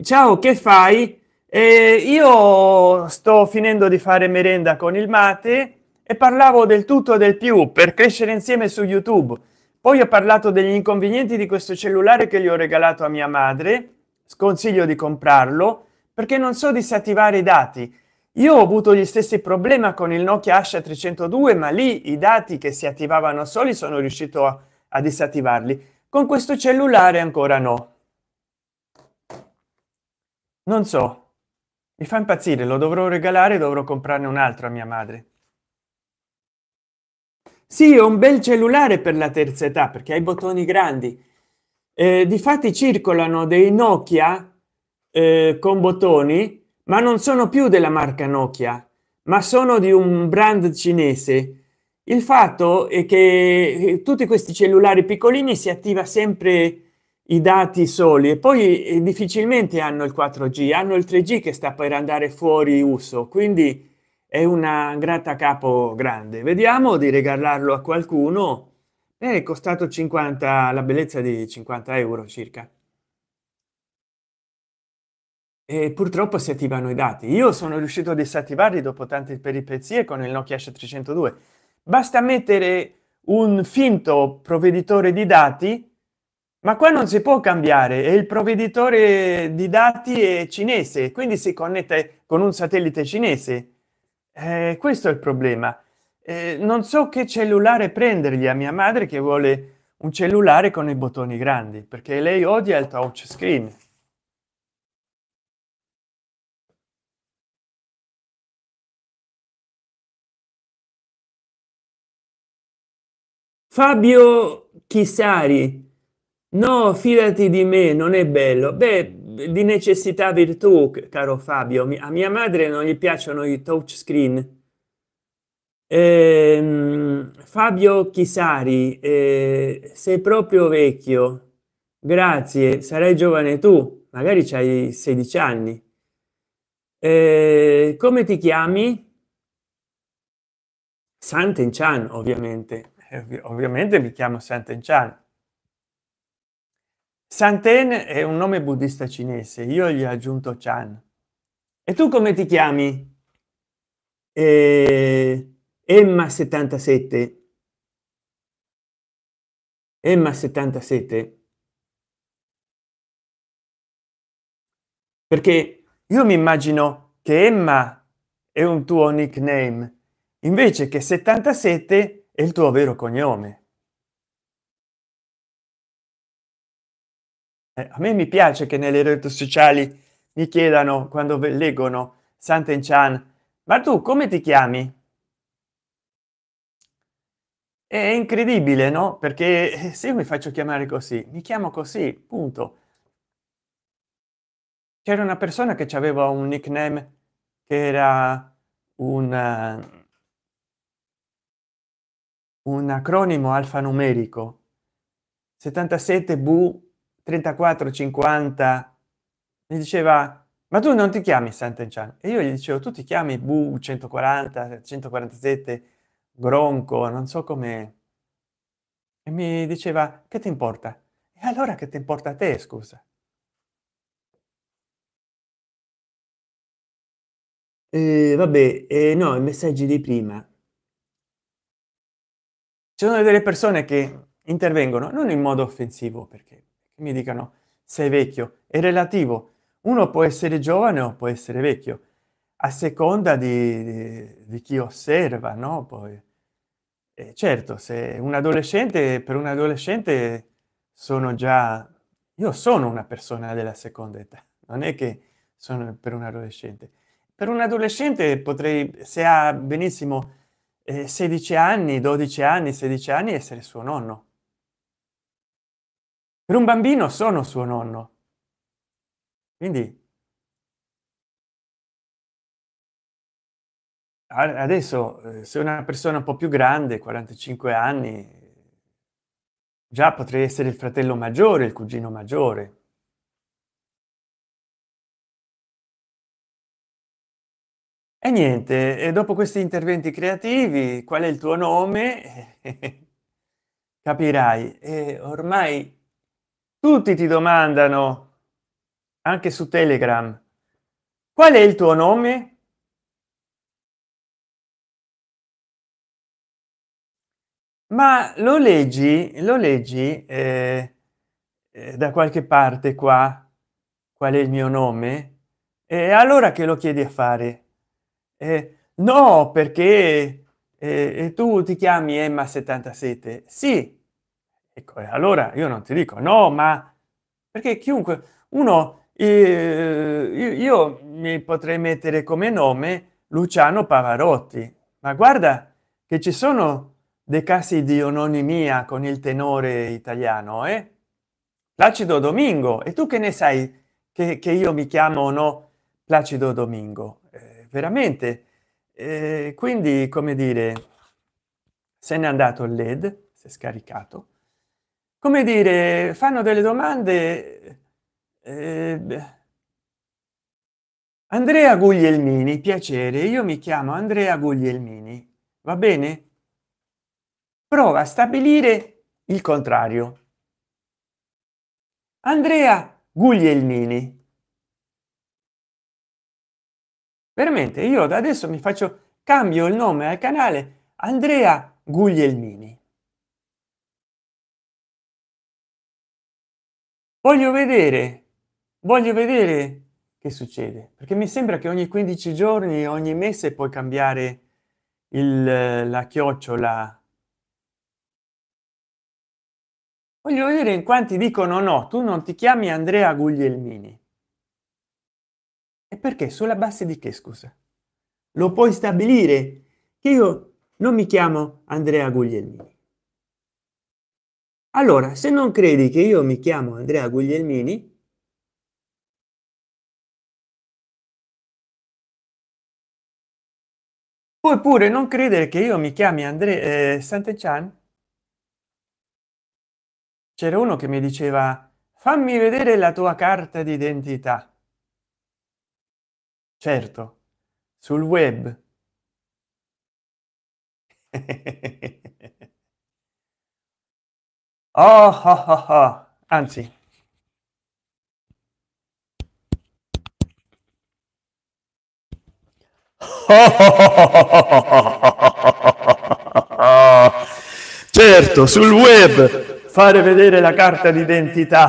Ciao, che fai? Eh, io sto finendo di fare merenda con il mate e parlavo del tutto e del più per crescere insieme su YouTube. Poi ho parlato degli inconvenienti di questo cellulare che gli ho regalato a mia madre, sconsiglio di comprarlo perché non so disattivare i dati io ho avuto gli stessi problemi con il Nokia Asha 302, ma lì i dati che si attivavano soli sono riuscito a, a disattivarli. Con questo cellulare ancora no. Non so, mi fa impazzire, lo dovrò regalare, dovrò comprarne un altro a mia madre. Sì, è un bel cellulare per la terza età perché ha i bottoni grandi. Eh, difatti circolano dei Nokia eh, con bottoni ma non sono più della marca nokia ma sono di un brand cinese il fatto è che eh, tutti questi cellulari piccolini si attiva sempre i dati soli e poi eh, difficilmente hanno il 4G, hanno il 3G che sta per andare fuori uso, quindi è una grata capo grande. Vediamo di regalarlo a qualcuno. Eh, è costato 50 la bellezza di 50 euro circa. E purtroppo si attivano i dati. Io sono riuscito a disattivarli dopo tante peripezie con il Nokia S302. Basta mettere un finto provveditore di dati, ma qua non si può cambiare. E il provveditore di dati è cinese, quindi si connette con un satellite cinese. Eh, questo è il problema. Eh, non so che cellulare prendergli a mia madre che vuole un cellulare con i bottoni grandi, perché lei odia il touch screen. Fabio Chisari. No, fidati di me, non è bello. Beh, di necessità virtù, caro Fabio. A mia madre non gli piacciono i touchscreen. Eh, Fabio Chisari, eh, sei proprio vecchio. Grazie, sarai giovane tu, magari c'hai 16 anni. Eh, come ti chiami? Santenchan, ovviamente ovviamente mi chiamo Santen Chan. Santen è un nome buddista cinese, io gli ho aggiunto Chan. E tu come ti chiami? Eh, Emma 77. Emma 77. Perché io mi immagino che Emma è un tuo nickname, invece che 77 è il tuo vero cognome eh, a me mi piace che nelle reti sociali mi chiedano quando leggono santen chan ma tu come ti chiami è incredibile no perché eh, se io mi faccio chiamare così mi chiamo così punto c'era una persona che aveva un nickname che era un eh, un acronimo alfanumerico 77 bu 3450 mi diceva ma tu non ti chiami Sant'Enchan e io gli dicevo tu ti chiami bu 140 147 gronco non so come e mi diceva che ti importa e allora che ti importa a te scusa eh, vabbè eh, no i messaggi di prima ci sono delle persone che intervengono non in modo offensivo perché mi dicano sei vecchio, è relativo. Uno può essere giovane o può essere vecchio, a seconda di, di, di chi osserva, no? Poi, eh, certo, se un adolescente, per un adolescente sono già... Io sono una persona della seconda età, non è che sono per un adolescente. Per un adolescente potrei, se ha benissimo eh, 16 anni, 12 anni, 16 anni essere suo nonno. Per un bambino sono suo nonno. Quindi adesso eh, se una persona un po' più grande, 45 anni, già potrei essere il fratello maggiore, il cugino maggiore. E niente, e dopo questi interventi creativi, qual è il tuo nome? <laughs> Capirai, e ormai tutti ti domandano, anche su Telegram, qual è il tuo nome? ma lo leggi lo leggi eh, eh da qualche parte qua qual è il mio nome e allora che lo chiedi a fare eh, no, perché eh, tu ti chiami Emma 77. Sì, ecco, allora io non ti dico no, ma perché chiunque uno eh, io, io mi potrei mettere come nome Luciano Pavarotti, ma guarda che ci sono dei casi di anonimia con il tenore italiano, eh? Placido Domingo, e tu che ne sai che, che io mi chiamo o no Placido Domingo? veramente. E eh, quindi, come dire, se n'è andato il LED, si è scaricato. Come dire, fanno delle domande. Eh, Andrea Guglielmini, piacere, io mi chiamo Andrea Guglielmini, va bene? Prova a stabilire il contrario. Andrea Guglielmini, veramente io da adesso mi faccio cambio il nome al canale andrea guglielmini voglio vedere voglio vedere che succede perché mi sembra che ogni 15 giorni ogni mese puoi cambiare il la chiocciola voglio vedere in quanti dicono no tu non ti chiami andrea guglielmini e perché? Sulla base di che scusa? Lo puoi stabilire che io non mi chiamo Andrea Guglielmini. Allora, se non credi che io mi chiamo Andrea Guglielmini, puoi pure non credere che io mi chiami Andrea eh, Santechan. C'era uno che mi diceva fammi vedere la tua carta d'identità. Certo, sul web. <laughs> Oh, oh, oh, oh, anzi. <laughs> Certo, sul web fare vedere la carta d'identità.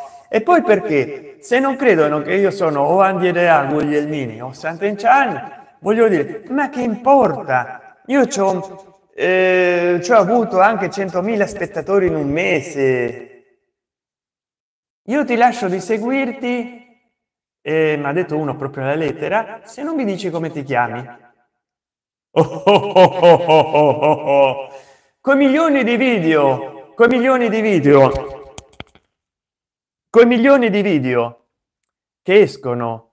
<laughs> E poi perché? se non credono che io sono o Andiereal, Guglielmini o Sant'Enchan, voglio dire, ma che importa? Io ci ho, eh, avuto anche 100.000 spettatori in un mese. Io ti lascio di seguirti, eh, mi ha detto uno proprio alla lettera, se non mi dici come ti chiami. Oh, oh, oh, con milioni di video, con milioni di video con milioni di video che escono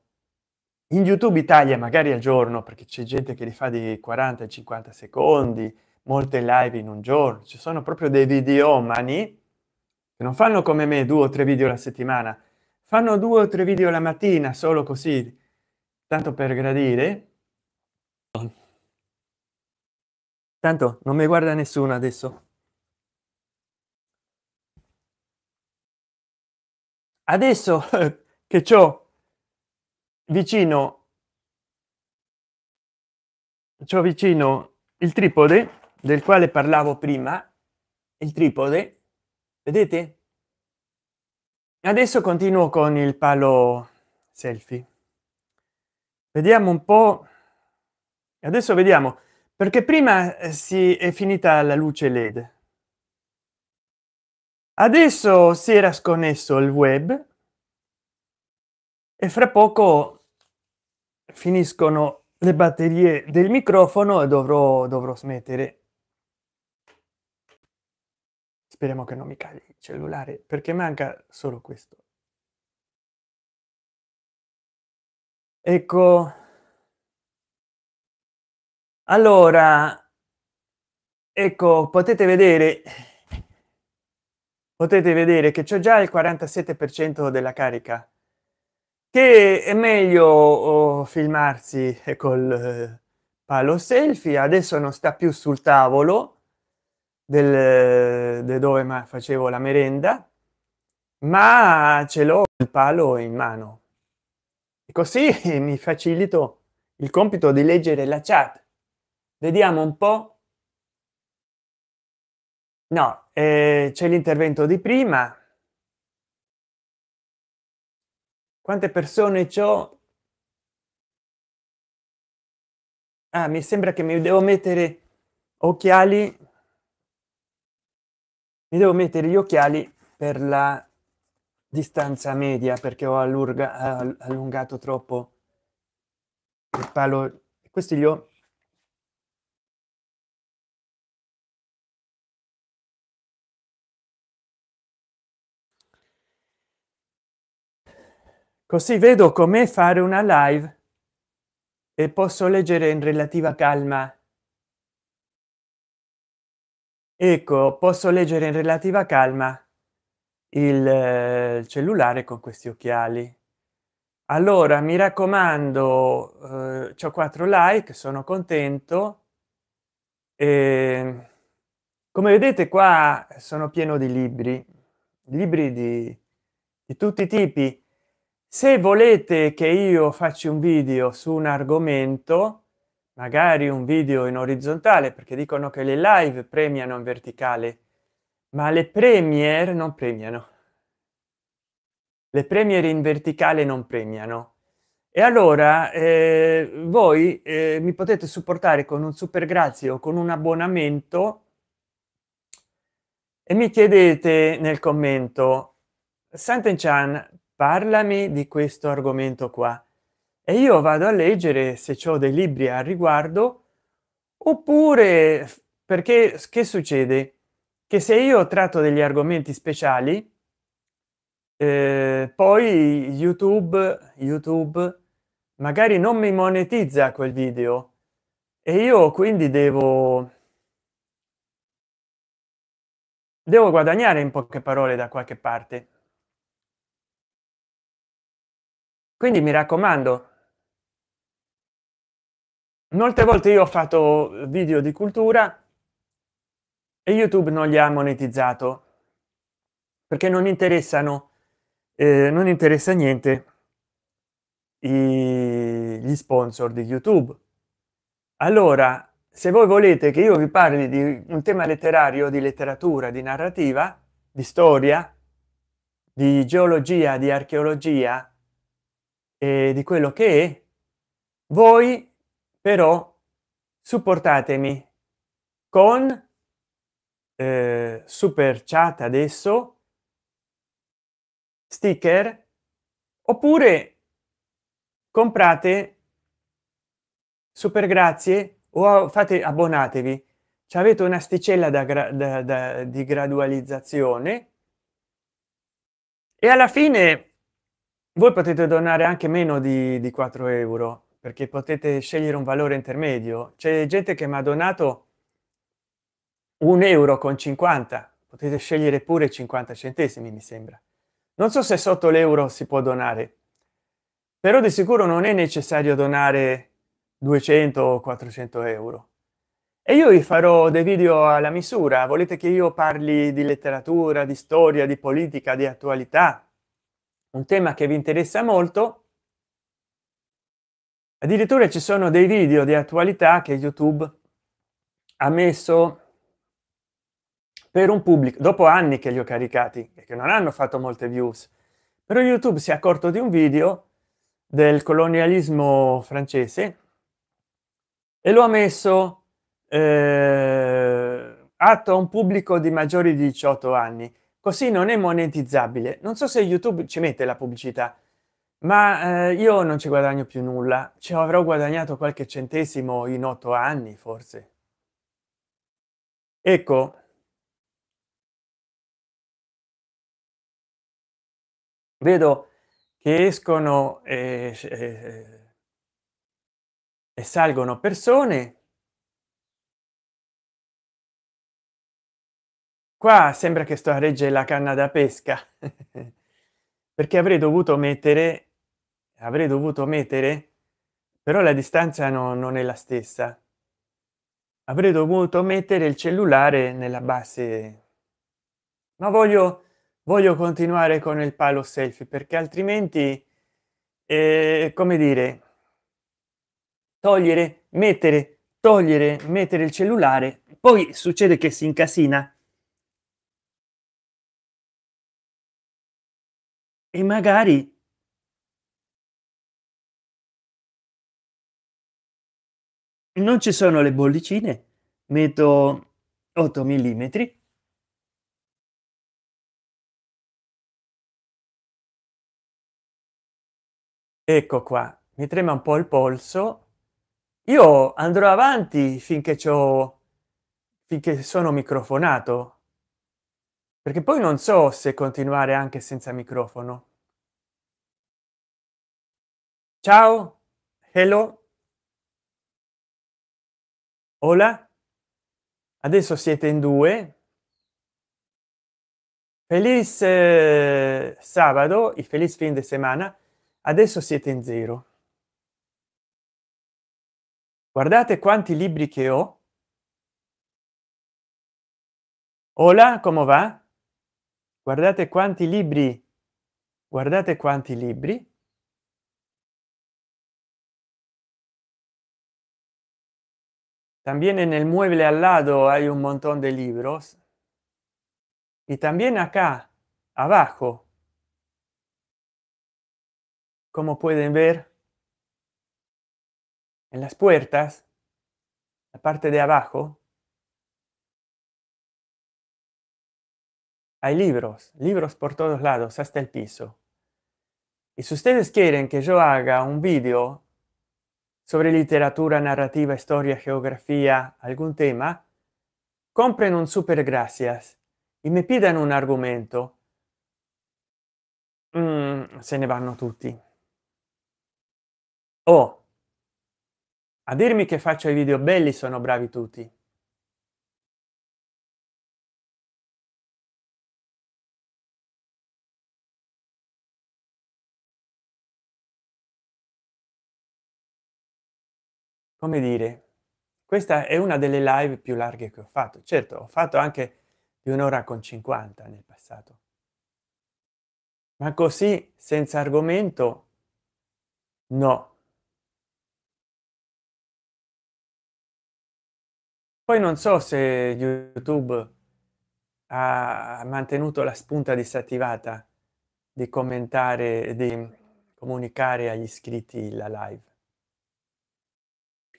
in YouTube Italia magari al giorno, perché c'è gente che li fa di 40 50 secondi, molte live in un giorno, ci sono proprio dei videomani che non fanno come me due o tre video la settimana, fanno due o tre video la mattina solo così, tanto per gradire. Tanto non mi guarda nessuno adesso. adesso <laughs> che ciò vicino ciò vicino il tripode del quale parlavo prima il tripode vedete adesso continuo con il palo selfie vediamo un po adesso vediamo perché prima eh, si è finita la luce led adesso si era sconnesso il web e fra poco finiscono le batterie del microfono e dovrò dovrò smettere speriamo che non mi cadi il cellulare perché manca solo questo ecco allora ecco potete vedere potete vedere che c'è già il 47 per cento della carica che è meglio oh, filmarsi eh, col eh, palo selfie adesso non sta più sul tavolo del eh, de dove ma facevo la merenda ma ce l'ho il palo in mano e così <laughs> mi facilito il compito di leggere la chat vediamo un po no eh, c'è l'intervento di prima quante persone ciò ah, mi sembra che mi devo mettere occhiali mi devo mettere gli occhiali per la distanza media perché ho allungato troppo il palo questi li ho così vedo come fare una live e posso leggere in relativa calma ecco posso leggere in relativa calma il eh, cellulare con questi occhiali allora mi raccomando eh, ho 4 like sono contento e ehm, come vedete qua sono pieno di libri libri di, di tutti i tipi se volete che io faccia un video su un argomento magari un video in orizzontale perché dicono che le live premiano in verticale ma le premier non premiano le premier in verticale non premiano e allora eh, voi eh, mi potete supportare con un super grazie o con un abbonamento e mi chiedete nel commento Santen Chan parlami di questo argomento qua e io vado a leggere se ho dei libri a riguardo oppure perché che succede che se io tratto degli argomenti speciali eh, poi youtube youtube magari non mi monetizza quel video e io quindi devo devo guadagnare in poche parole da qualche parte quindi mi raccomando molte volte io ho fatto video di cultura e youtube non li ha monetizzato perché non interessano eh, non interessa niente i, gli sponsor di youtube allora se voi volete che io vi parli di un tema letterario di letteratura di narrativa di storia di geologia di archeologia eh, di quello che è voi però supportatemi con eh, super chat adesso sticker oppure comprate super grazie o fate abbonatevi ci avete un'asticella da, da, da, di gradualizzazione e alla fine voi potete donare anche meno di, di 4 euro perché potete scegliere un valore intermedio. C'è gente che mi ha donato un euro con 50, potete scegliere pure 50 centesimi, mi sembra. Non so se sotto l'euro si può donare, però di sicuro non è necessario donare 200 o 400 euro. E io vi farò dei video alla misura. Volete che io parli di letteratura, di storia, di politica, di attualità? un tema che vi interessa molto addirittura ci sono dei video di attualità che youtube ha messo per un pubblico dopo anni che li ho caricati e che non hanno fatto molte views però youtube si è accorto di un video del colonialismo francese e lo ha messo eh, atto a un pubblico di maggiori di 18 anni così non è monetizzabile. Non so se YouTube ci mette la pubblicità, ma eh, io non ci guadagno più nulla. Ci avrò guadagnato qualche centesimo in otto anni, forse. Ecco. Vedo che escono e, eh, e, eh, eh, e salgono persone qua sembra che sto a reggere la canna da pesca <laughs> perché avrei dovuto mettere avrei dovuto mettere però la distanza no, non è la stessa avrei dovuto mettere il cellulare nella base ma voglio voglio continuare con il palo selfie perché altrimenti eh, come dire togliere mettere togliere mettere il cellulare poi succede che si incasina e magari non ci sono le bollicine metto 8 mm ecco qua mi trema un po il polso io andrò avanti finché ciò finché sono microfonato perché poi non so se continuare anche senza microfono. Ciao, hello. Hola. Adesso siete in due. Feliz eh, sabato il feliz fin de semana. Adesso siete in zero. Guardate quanti libri che ho. Hola, come va? Guardate quanti libri, guardate quanti libri. También en el mueble al lado hay un montón de libros. Y también acá, abajo, como pueden ver, en las puertas, la parte de abajo, Hay libros, libros por todos lados, hasta el piso. Y si ustedes quieren que yo haga un vídeo sobre literatura, narrativa, historia, geografía, algún tema, compren un super gracias y me pidan un argomento. Mm, se ne vanno tutti. Oh, a dirmi che faccio i video belli sono bravi tutti. come dire, questa è una delle live più larghe che ho fatto. Certo, ho fatto anche di un'ora con 50 nel passato. Ma così, senza argomento, no. Poi non so se YouTube ha mantenuto la spunta disattivata di commentare, di comunicare agli iscritti la live.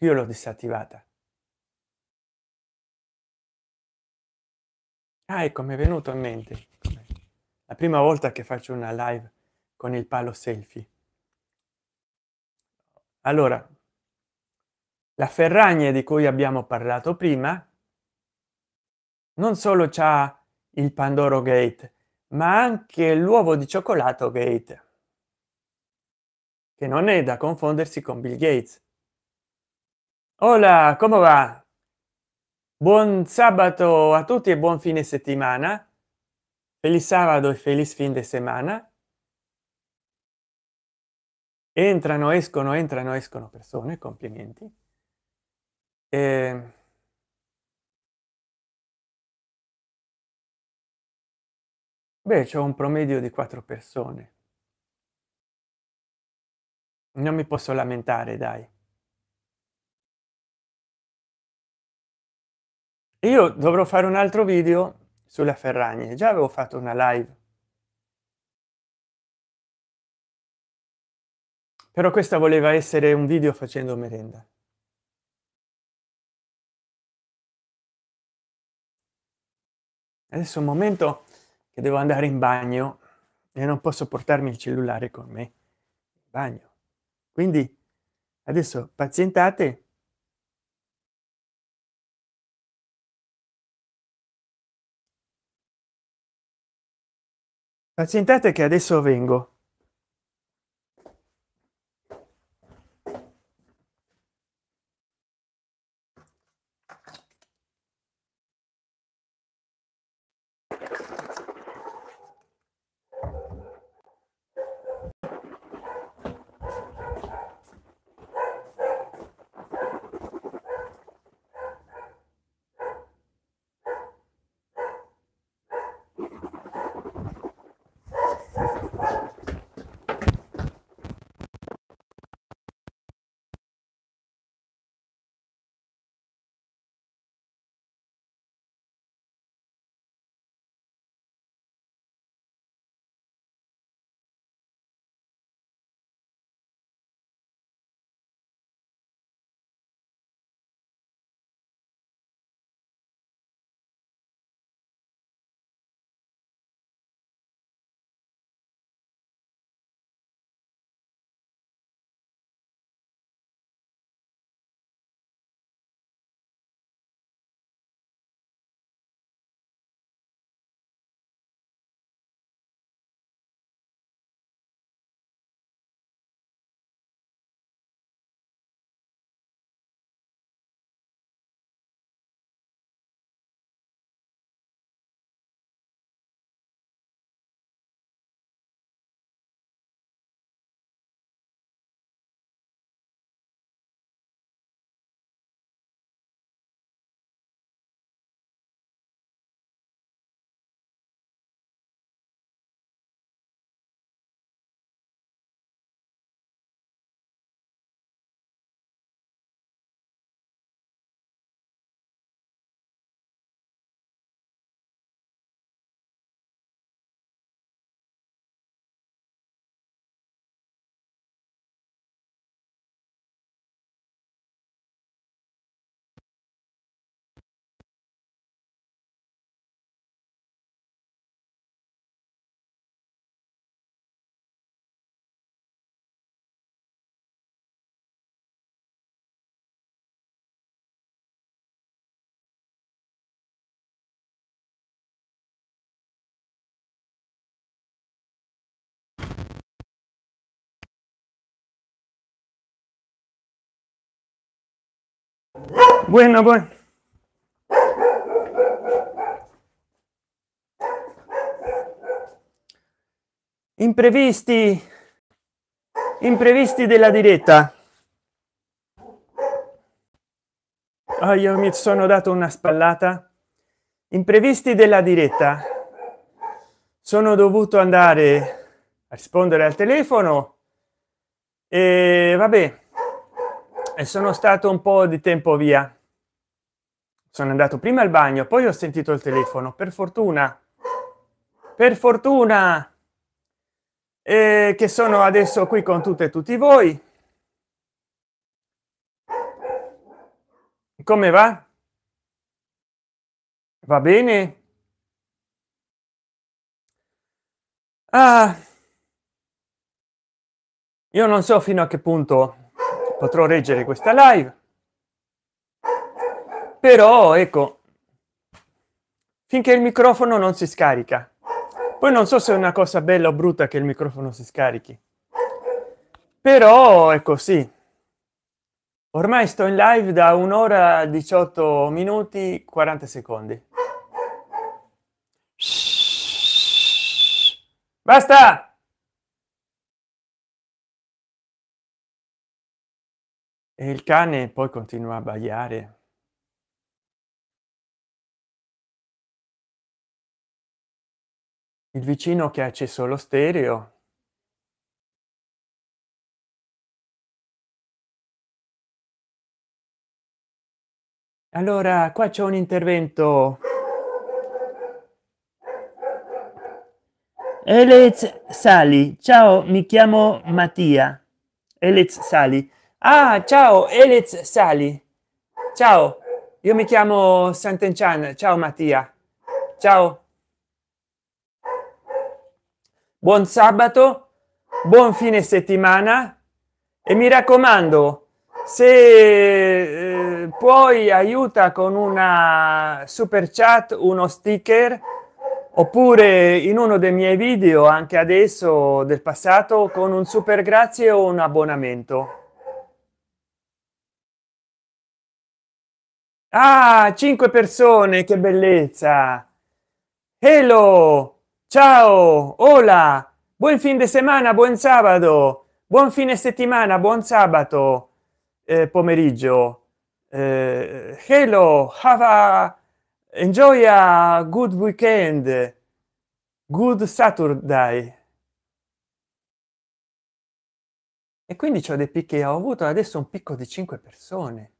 Io l'ho disattivata. Ah, ecco, mi è venuto in mente. La prima volta che faccio una live con il palo selfie. Allora, la Ferragna di cui abbiamo parlato prima non solo c'ha il Pandoro Gate, ma anche l'uovo di cioccolato Gate, che non è da confondersi con Bill Gates. Hola, come va? Buon sabato a tutti e buon fine settimana. Feliz sabato e feliz fin de semana. Entrano, escono, entrano, escono persone, complimenti. E... Ehm, beh, c'è un promedio di quattro persone. Non mi posso lamentare, dai. Io dovrò fare un altro video sulla Ferragne. Già avevo fatto una live. Però questa voleva essere un video facendo merenda. Adesso un momento che devo andare in bagno e non posso portarmi il cellulare con me in bagno. Quindi adesso pazientate Pazientate che adesso vengo Bueno, pues. Imprevisti, imprevisti della diretta. Oh, io mi sono dato una spallata. Imprevisti della diretta. Sono dovuto andare a rispondere al telefono e vabbè e sono stato un po' di tempo via. Sono andato prima al bagno, poi ho sentito il telefono. Per fortuna, per fortuna eh, che sono adesso qui con tutte e tutti voi. Come va? Va bene? Ah, io non so fino a che punto potrò reggere questa live però ecco finché il microfono non si scarica poi non so se è una cosa bella o brutta che il microfono si scarichi però è così ecco, ormai sto in live da un'ora 18 minuti 40 secondi basta E il cane poi continua a abbaiare. Il vicino che ha acceso lo stereo Allora, qua c'è un intervento. Elez Sali, ciao, mi chiamo Mattia. Elez Sali, Ah, ciao Elez Sali. Ciao, io mi chiamo Santenchan. Ciao Mattia. Ciao. Buon sabato, buon fine settimana e mi raccomando, se eh, puoi aiuta con una super chat, uno sticker oppure in uno dei miei video anche adesso del passato con un super grazie o un abbonamento. Ah, cinque persone, che bellezza! Hello, ciao, hola, buon fine di settimana, buon sabato, buon fine settimana, buon sabato eh, pomeriggio. Eh, hello, have a, enjoy a good weekend, good Saturday. E quindi ho dei picchi, ho avuto adesso un picco di cinque persone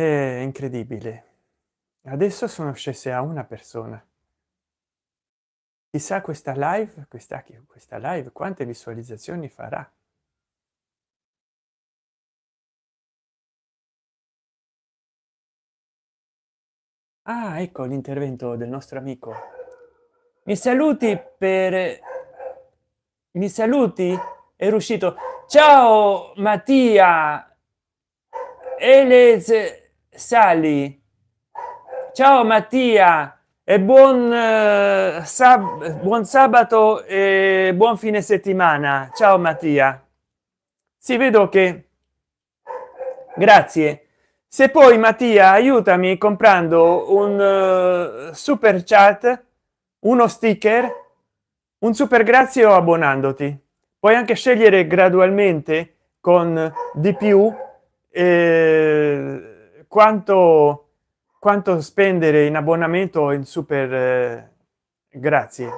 È incredibile. Adesso sono scese a una persona. Chissà questa live, questa, questa live, quante visualizzazioni farà. Ah, ecco l'intervento del nostro amico. Mi saluti per... Mi saluti? È riuscito. Ciao Mattia! Elez... Sali. Ciao Mattia e buon, eh, sab buon sabato e buon fine settimana. Ciao Mattia. Si vedo che... Grazie. Se poi Mattia aiutami comprando un uh, super chat, uno sticker, un super grazie o abbonandoti. Puoi anche scegliere gradualmente con di più eh, quanto, quanto spendere in abbonamento in super eh, grazie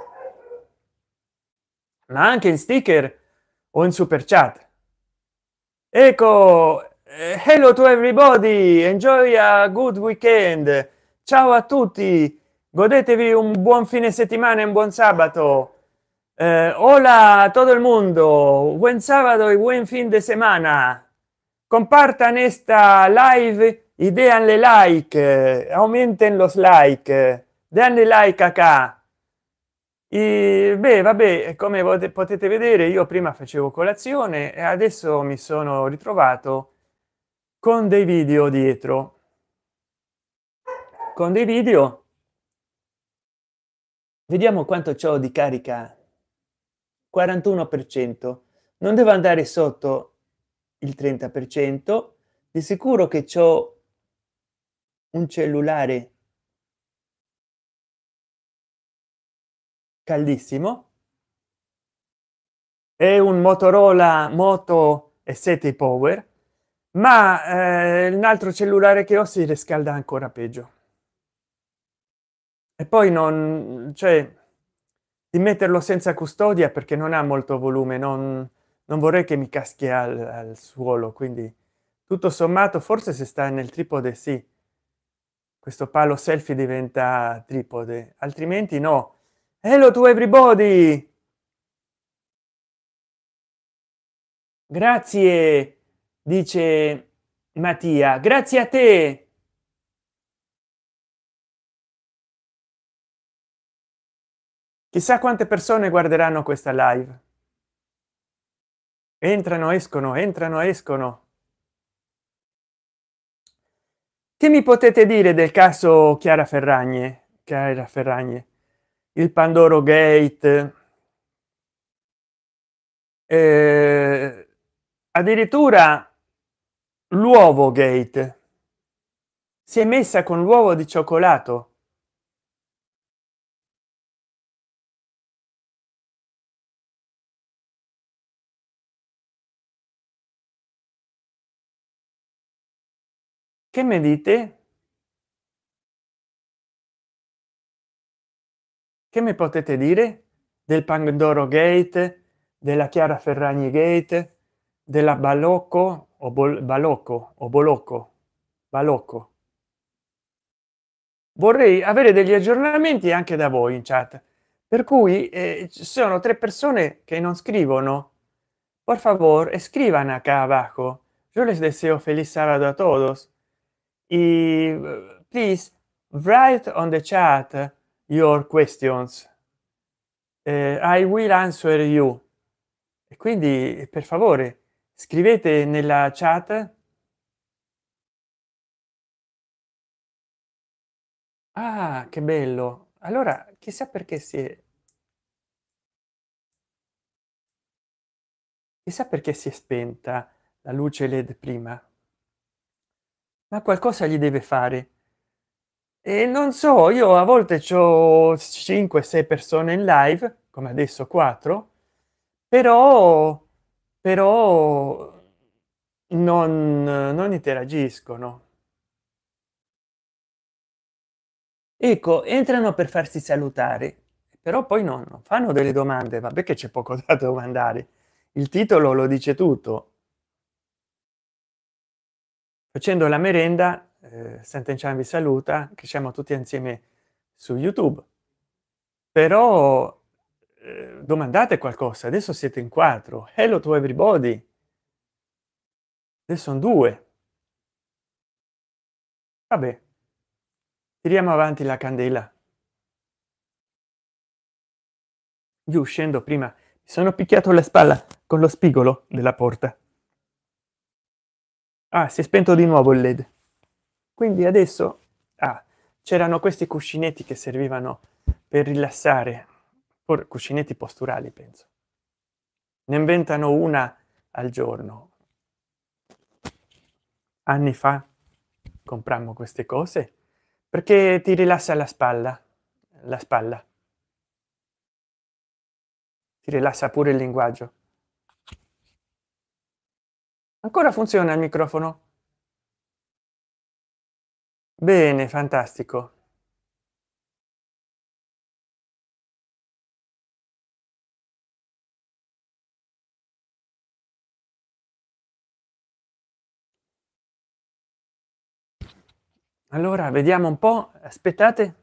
ma anche in sticker o in super chat ecco eh, hello to everybody enjoy a good weekend ciao a tutti godetevi un buon fine settimana e un buon sabato eh, hola a todo el mundo buen sábado y buen fin de semana compartan esta live y déanle like, aumenten los like danle like acá. E beh, vabbè, come potete vedere, io prima facevo colazione e adesso mi sono ritrovato con dei video dietro. Con dei video. Vediamo quanto ciò di carica. 41%. per cento Non devo andare sotto il 30%. per cento Di sicuro che ciò un cellulare caldissimo e un Motorola Moto E7 Power, ma eh, un altro cellulare che ho si riscalda ancora peggio. E poi non cioè di metterlo senza custodia perché non ha molto volume, non, non vorrei che mi caschi al, al, suolo, quindi tutto sommato forse se sta nel tripode sì, questo palo selfie diventa tripode altrimenti no hello to everybody grazie dice mattia grazie a te chissà quante persone guarderanno questa live entrano escono entrano escono Che mi potete dire del caso Chiara Ferragne? Chiara Ferragne, il Pandoro Gate. Eh, addirittura l'uovo Gate si è messa con l'uovo di cioccolato ¿Qué me dite? Che mi potete dire del Pandoro Gate, della Chiara Ferragni Gate, della Balocco o Bol- Balocco o Bolocco? Balocco. Vorrei avere degli aggiornamenti anche da voi in chat. Per cui eh, sono tre persone che non scrivono. Por favor, scrivano acá abajo. Yo les deseo feliz sábado a todos please write on the chat your questions uh, i will answer you e quindi per favore scrivete nella chat ah che bello allora chissà perché si è chissà perché si è spenta la luce led prima ma qualcosa gli deve fare. E non so, io a volte ho 5-6 persone in live, come adesso 4, però, però non, non interagiscono. Ecco, entrano per farsi salutare, però poi non, fanno delle domande, vabbè che c'è poco <laughs> da domandare. Il titolo lo dice tutto, Facendo la merenda, eh, Sant'Enchan vi saluta, che siamo tutti insieme su YouTube. Però eh, domandate qualcosa, adesso siete in quattro. Hello to everybody. Adesso sono due. Vabbè, tiriamo avanti la candela. Io uscendo prima mi sono picchiato la spalla con lo spigolo della porta. Ah, si è spento di nuovo il LED. Quindi adesso ah, c'erano questi cuscinetti che servivano per rilassare, or, cuscinetti posturali penso. Ne inventano una al giorno. Anni fa comprammo queste cose perché ti rilassa la spalla, la spalla. Ti rilassa pure il linguaggio. Ancora funziona il microfono? Bene, fantastico. Allora, vediamo un po', aspettate.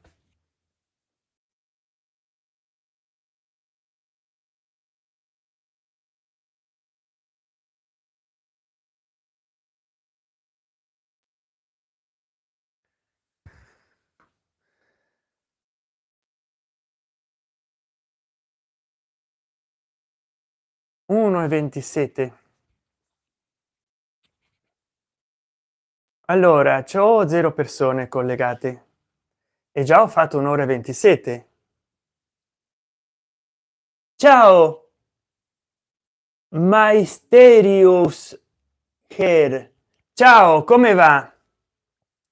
e 27 Allora, ho zero persone collegate e già ho fatto un'ora e 27. Ciao! Maisterius Her. Ciao, come va?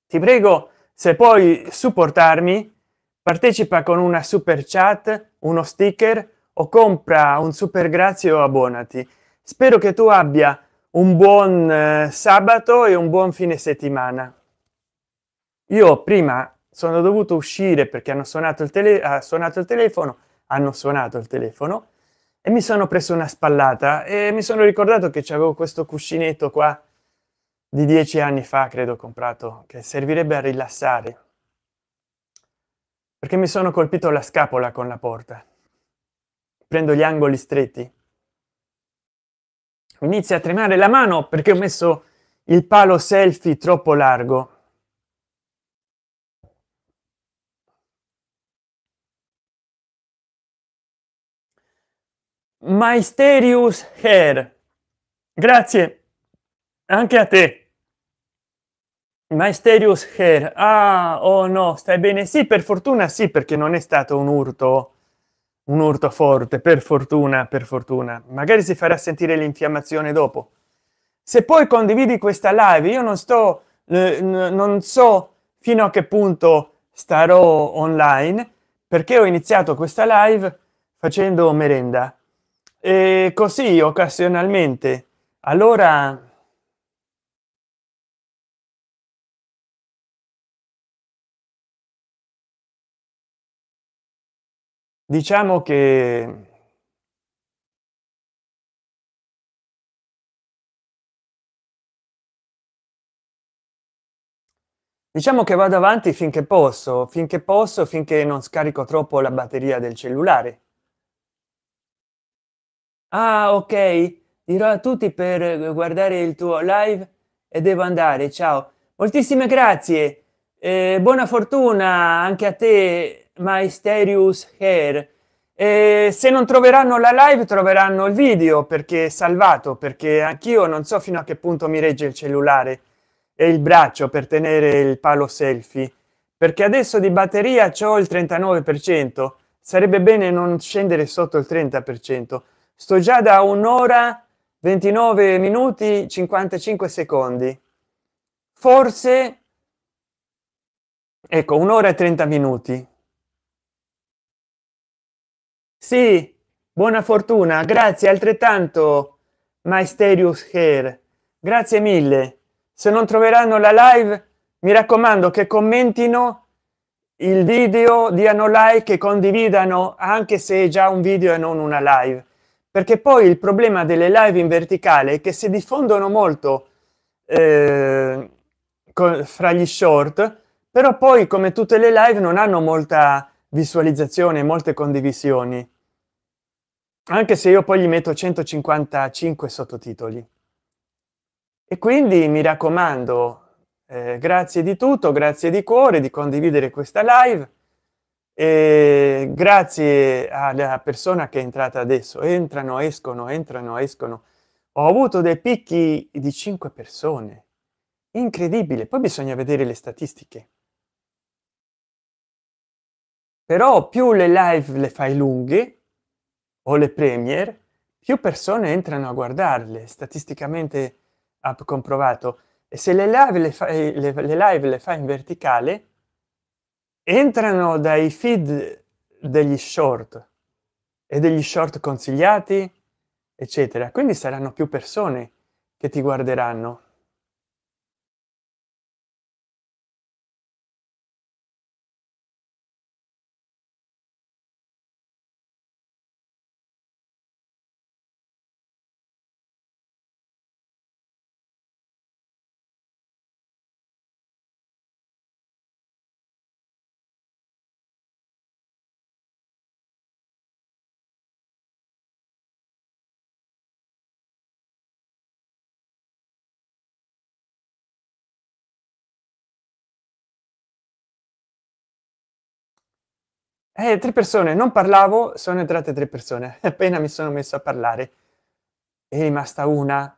Ti prego, se puoi supportarmi, partecipa con una super chat, uno sticker o compra un super grazie o abbonati. Spero che tu abbia un buon eh, sabato e un buon fine settimana. Io prima sono dovuto uscire perché hanno suonato il, tele ha suonato il telefono, hanno suonato il telefono e mi sono preso una spallata e mi sono ricordato che c'avevo questo cuscinetto qua di dieci anni fa, credo comprato, che servirebbe a rilassare perché mi sono colpito la scapola con la porta prendo gli angoli stretti inizia a tremare la mano perché ho messo il palo selfie troppo largo mysterious hair grazie anche a te mysterious hair ah oh no stai bene sì per fortuna sì perché non è stato un urto un urto forte, per fortuna, per fortuna. Magari si farà sentire l'infiammazione dopo. Se poi condividi questa live, io non sto, eh, non so fino a che punto starò online, perché ho iniziato questa live facendo merenda. E così, occasionalmente. Allora diciamo che diciamo che vado avanti finché posso finché posso finché non scarico troppo la batteria del cellulare ah ok dirò a tutti per guardare il tuo live e devo andare ciao moltissime grazie eh, buona fortuna anche a te Mysterious Hair. E se non troveranno la live, troveranno il video perché è salvato. Perché anch'io non so fino a che punto mi regge il cellulare e il braccio per tenere il palo selfie. Perché adesso di batteria ho il 39%. Sarebbe bene non scendere sotto il 30%. Sto già da un'ora 29 minuti 55 secondi. Forse ecco un'ora e 30 minuti sì buona fortuna grazie altrettanto mysterious hair grazie mille se non troveranno la live mi raccomando che commentino il video diano like e condividano anche se è già un video e non una live perché poi il problema delle live in verticale è che si diffondono molto eh, fra gli short però poi come tutte le live non hanno molta visualizzazione molte condivisioni anche se io poi gli metto 155 sottotitoli. E quindi mi raccomando, eh, grazie di tutto, grazie di cuore di condividere questa live. E grazie alla persona che è entrata adesso. Entrano, escono, entrano, escono. Ho avuto dei picchi di 5 persone. Incredibile. Poi bisogna vedere le statistiche. Però più le live le fai lunghe, o le premier, più persone entrano a guardarle, statisticamente ha comprovato. E se le live le, fa, eh, le, le live le fa in verticale, entrano dai feed degli short e degli short consigliati, eccetera. Quindi saranno più persone che ti guarderanno Eh, tre persone, non parlavo, sono entrate tre persone. <laughs> Appena mi sono messo a parlare, è rimasta una.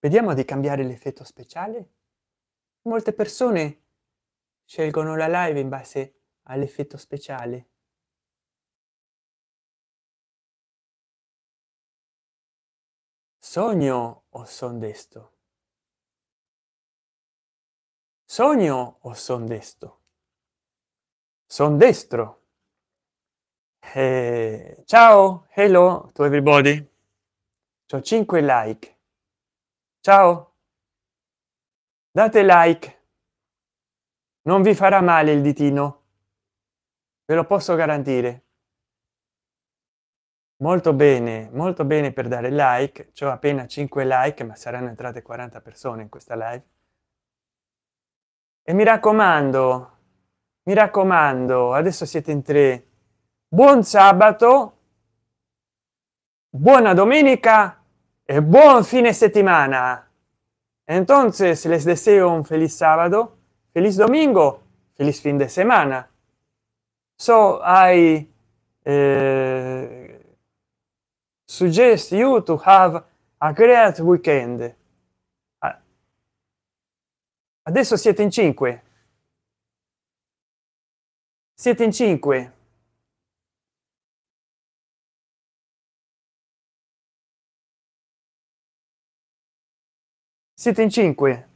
Vediamo di cambiare l'effetto speciale. Molte persone scelgono la live in base all'effetto speciale. Sogno o son desto? Sogno o son desto? Sono destro. Eh, ciao, hello to everybody. Ho 5 like. Ciao. Date like. Non vi farà male il ditino. Ve lo posso garantire. Molto bene, molto bene per dare like. C'ho appena 5 like, ma saranno entrate 40 persone in questa live. E mi raccomando, mi raccomando adesso siete in tre buon sabato buona domenica e buon fine settimana entonces les deseo un feliz sabato feliz domingo feliz fin de semana so i eh, suggest you to have a great weekend adesso siete in cinque siete in cinque. Siete in cinque.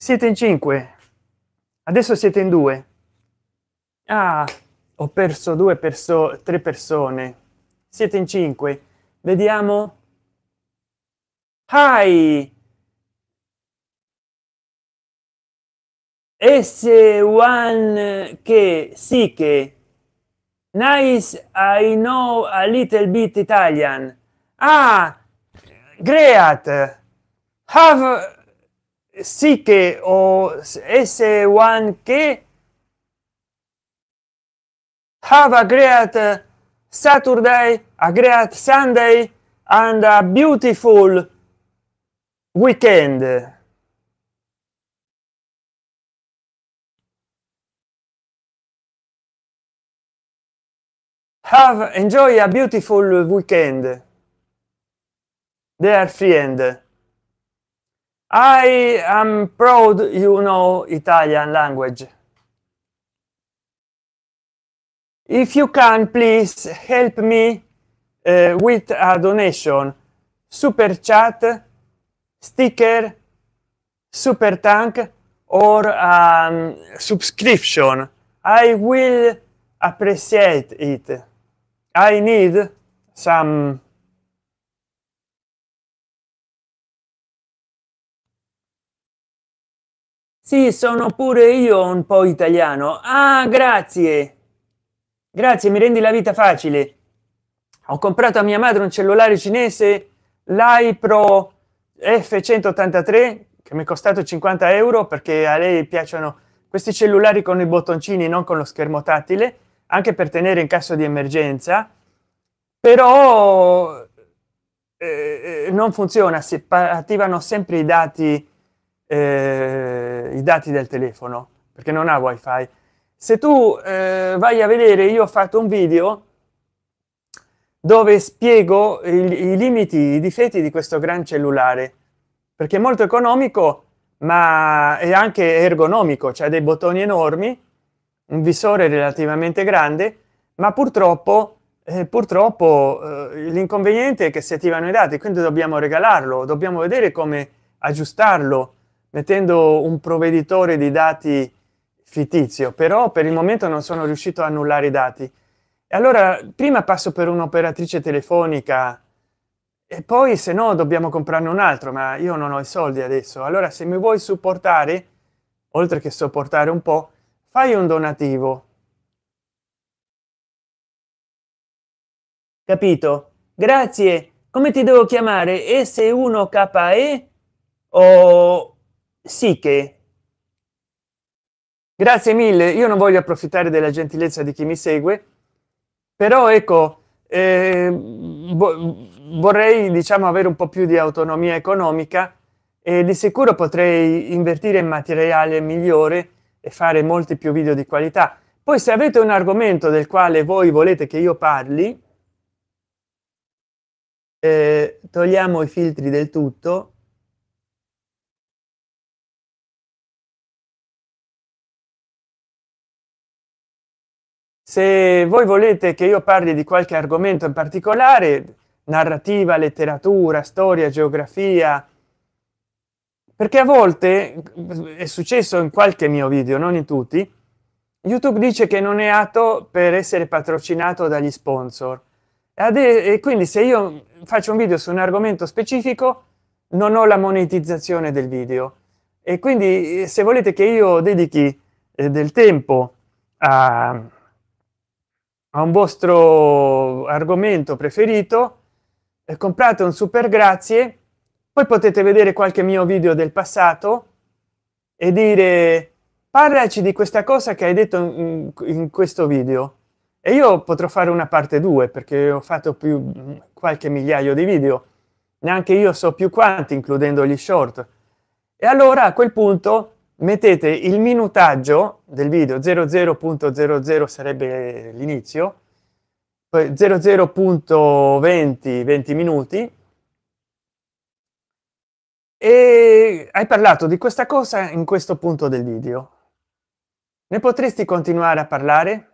Siete in cinque. Adesso siete in due. Ah, ho perso due perso tre persone. Siete in cinque. Vediamo. Hi. S1 che sì che nice I know a little bit Italian. Ah, great. Have sì che o S1 che have a great Saturday, a great Sunday, and a beautiful weekend. Have enjoy a beautiful weekend, dear friend. I am proud you know Italian language. if you can please help me uh, with a donation super chat sticker super tank or um, subscription i will appreciate it i need some sì sono pure io un po italiano ah grazie Grazie, mi rendi la vita facile. Ho comprato a mia madre un cellulare cinese l'iPro F183 che mi è costato 50 euro perché a lei piacciono questi cellulari con i bottoncini, non con lo schermo tattile, anche per tenere in caso di emergenza. Però eh, non funziona, si attivano sempre i dati, eh, i dati del telefono perché non ha wifi se tu eh, vai a vedere io ho fatto un video dove spiego il, i limiti i difetti di questo gran cellulare perché è molto economico ma è anche ergonomico c'è dei bottoni enormi un visore relativamente grande ma purtroppo eh, purtroppo eh, l'inconveniente è che si attivano i dati quindi dobbiamo regalarlo dobbiamo vedere come aggiustarlo mettendo un provveditore di dati fittizio, però per il momento non sono riuscito a annullare i dati. Allora, prima passo per un'operatrice telefonica e poi se no dobbiamo comprarne un altro, ma io non ho i soldi adesso. Allora, se mi vuoi supportare, oltre che sopportare un po', fai un donativo. Capito? Grazie. Come ti devo chiamare? S1KE o Siche? Grazie mille, io non voglio approfittare della gentilezza di chi mi segue, però ecco, eh, vorrei diciamo avere un po' più di autonomia economica e di sicuro potrei invertire in materiale migliore e fare molti più video di qualità. Poi se avete un argomento del quale voi volete che io parli, eh, togliamo i filtri del tutto se voi volete che io parli di qualche argomento in particolare narrativa letteratura storia geografia perché a volte è successo in qualche mio video non in tutti youtube dice che non è atto per essere patrocinato dagli sponsor e quindi se io faccio un video su un argomento specifico non ho la monetizzazione del video e quindi se volete che io dedichi eh, del tempo a a un vostro argomento preferito comprate un super grazie poi potete vedere qualche mio video del passato e dire parlaci di questa cosa che hai detto in, in questo video e io potrò fare una parte 2 perché ho fatto più qualche migliaio di video neanche io so più quanti includendo gli short e allora a quel punto mettete il minutaggio del video 00.00 sarebbe l'inizio, 00.20 20 minuti e hai parlato di questa cosa in questo punto del video. Ne potresti continuare a parlare?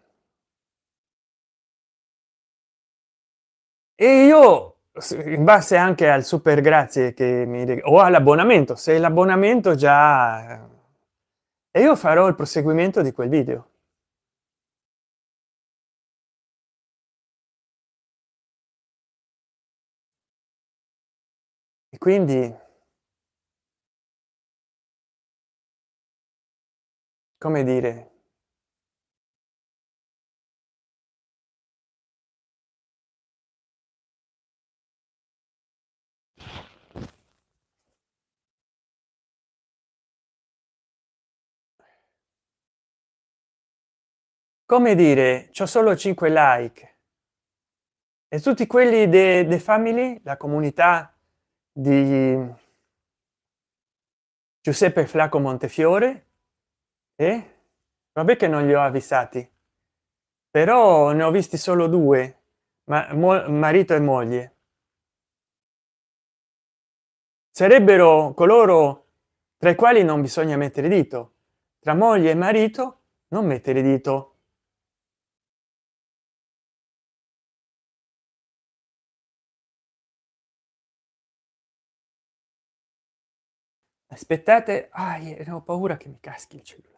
E io, in base anche al super grazie che mi... o all'abbonamento, se l'abbonamento già e io farò il proseguimento di quel video. E quindi come dire, come dire c'ho solo 5 like e tutti quelli de, de family la comunità di giuseppe flaco montefiore e eh? vabbè che non li ho avvisati però ne ho visti solo due ma marito e moglie sarebbero coloro tra i quali non bisogna mettere dito tra moglie e marito non mettere dito Aspettate, ah, ho paura che mi caschi il cellulare.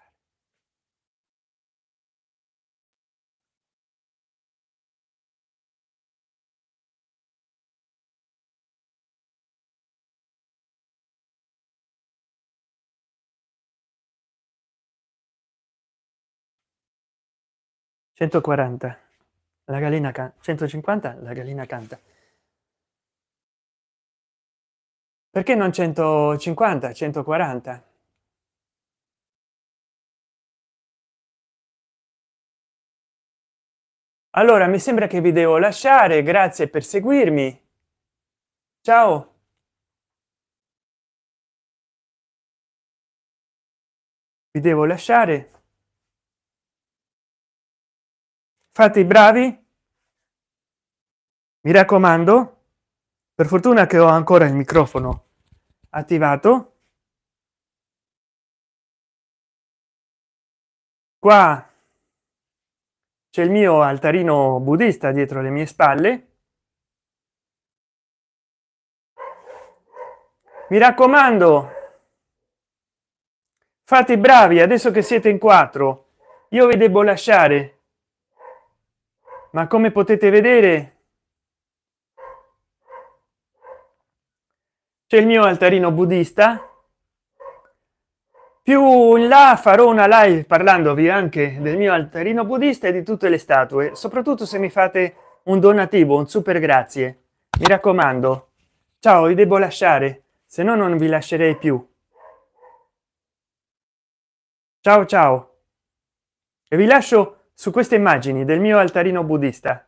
Centoquaranta, la gallina canta. Centocinquanta, la gallina canta. perché non 150 140 allora mi sembra che vi devo lasciare grazie per seguirmi ciao vi devo lasciare fate i bravi mi raccomando per fortuna che ho ancora il microfono attivato qua c'è il mio altarino buddista dietro le mie spalle mi raccomando fate i bravi adesso che siete in quattro io vi devo lasciare ma come potete vedere c'è il mio altarino buddista più in là farò una live parlandovi anche del mio altarino buddista e di tutte le statue soprattutto se mi fate un donativo un super grazie mi raccomando ciao vi devo lasciare se no non vi lascerei più ciao ciao e vi lascio su queste immagini del mio altarino buddista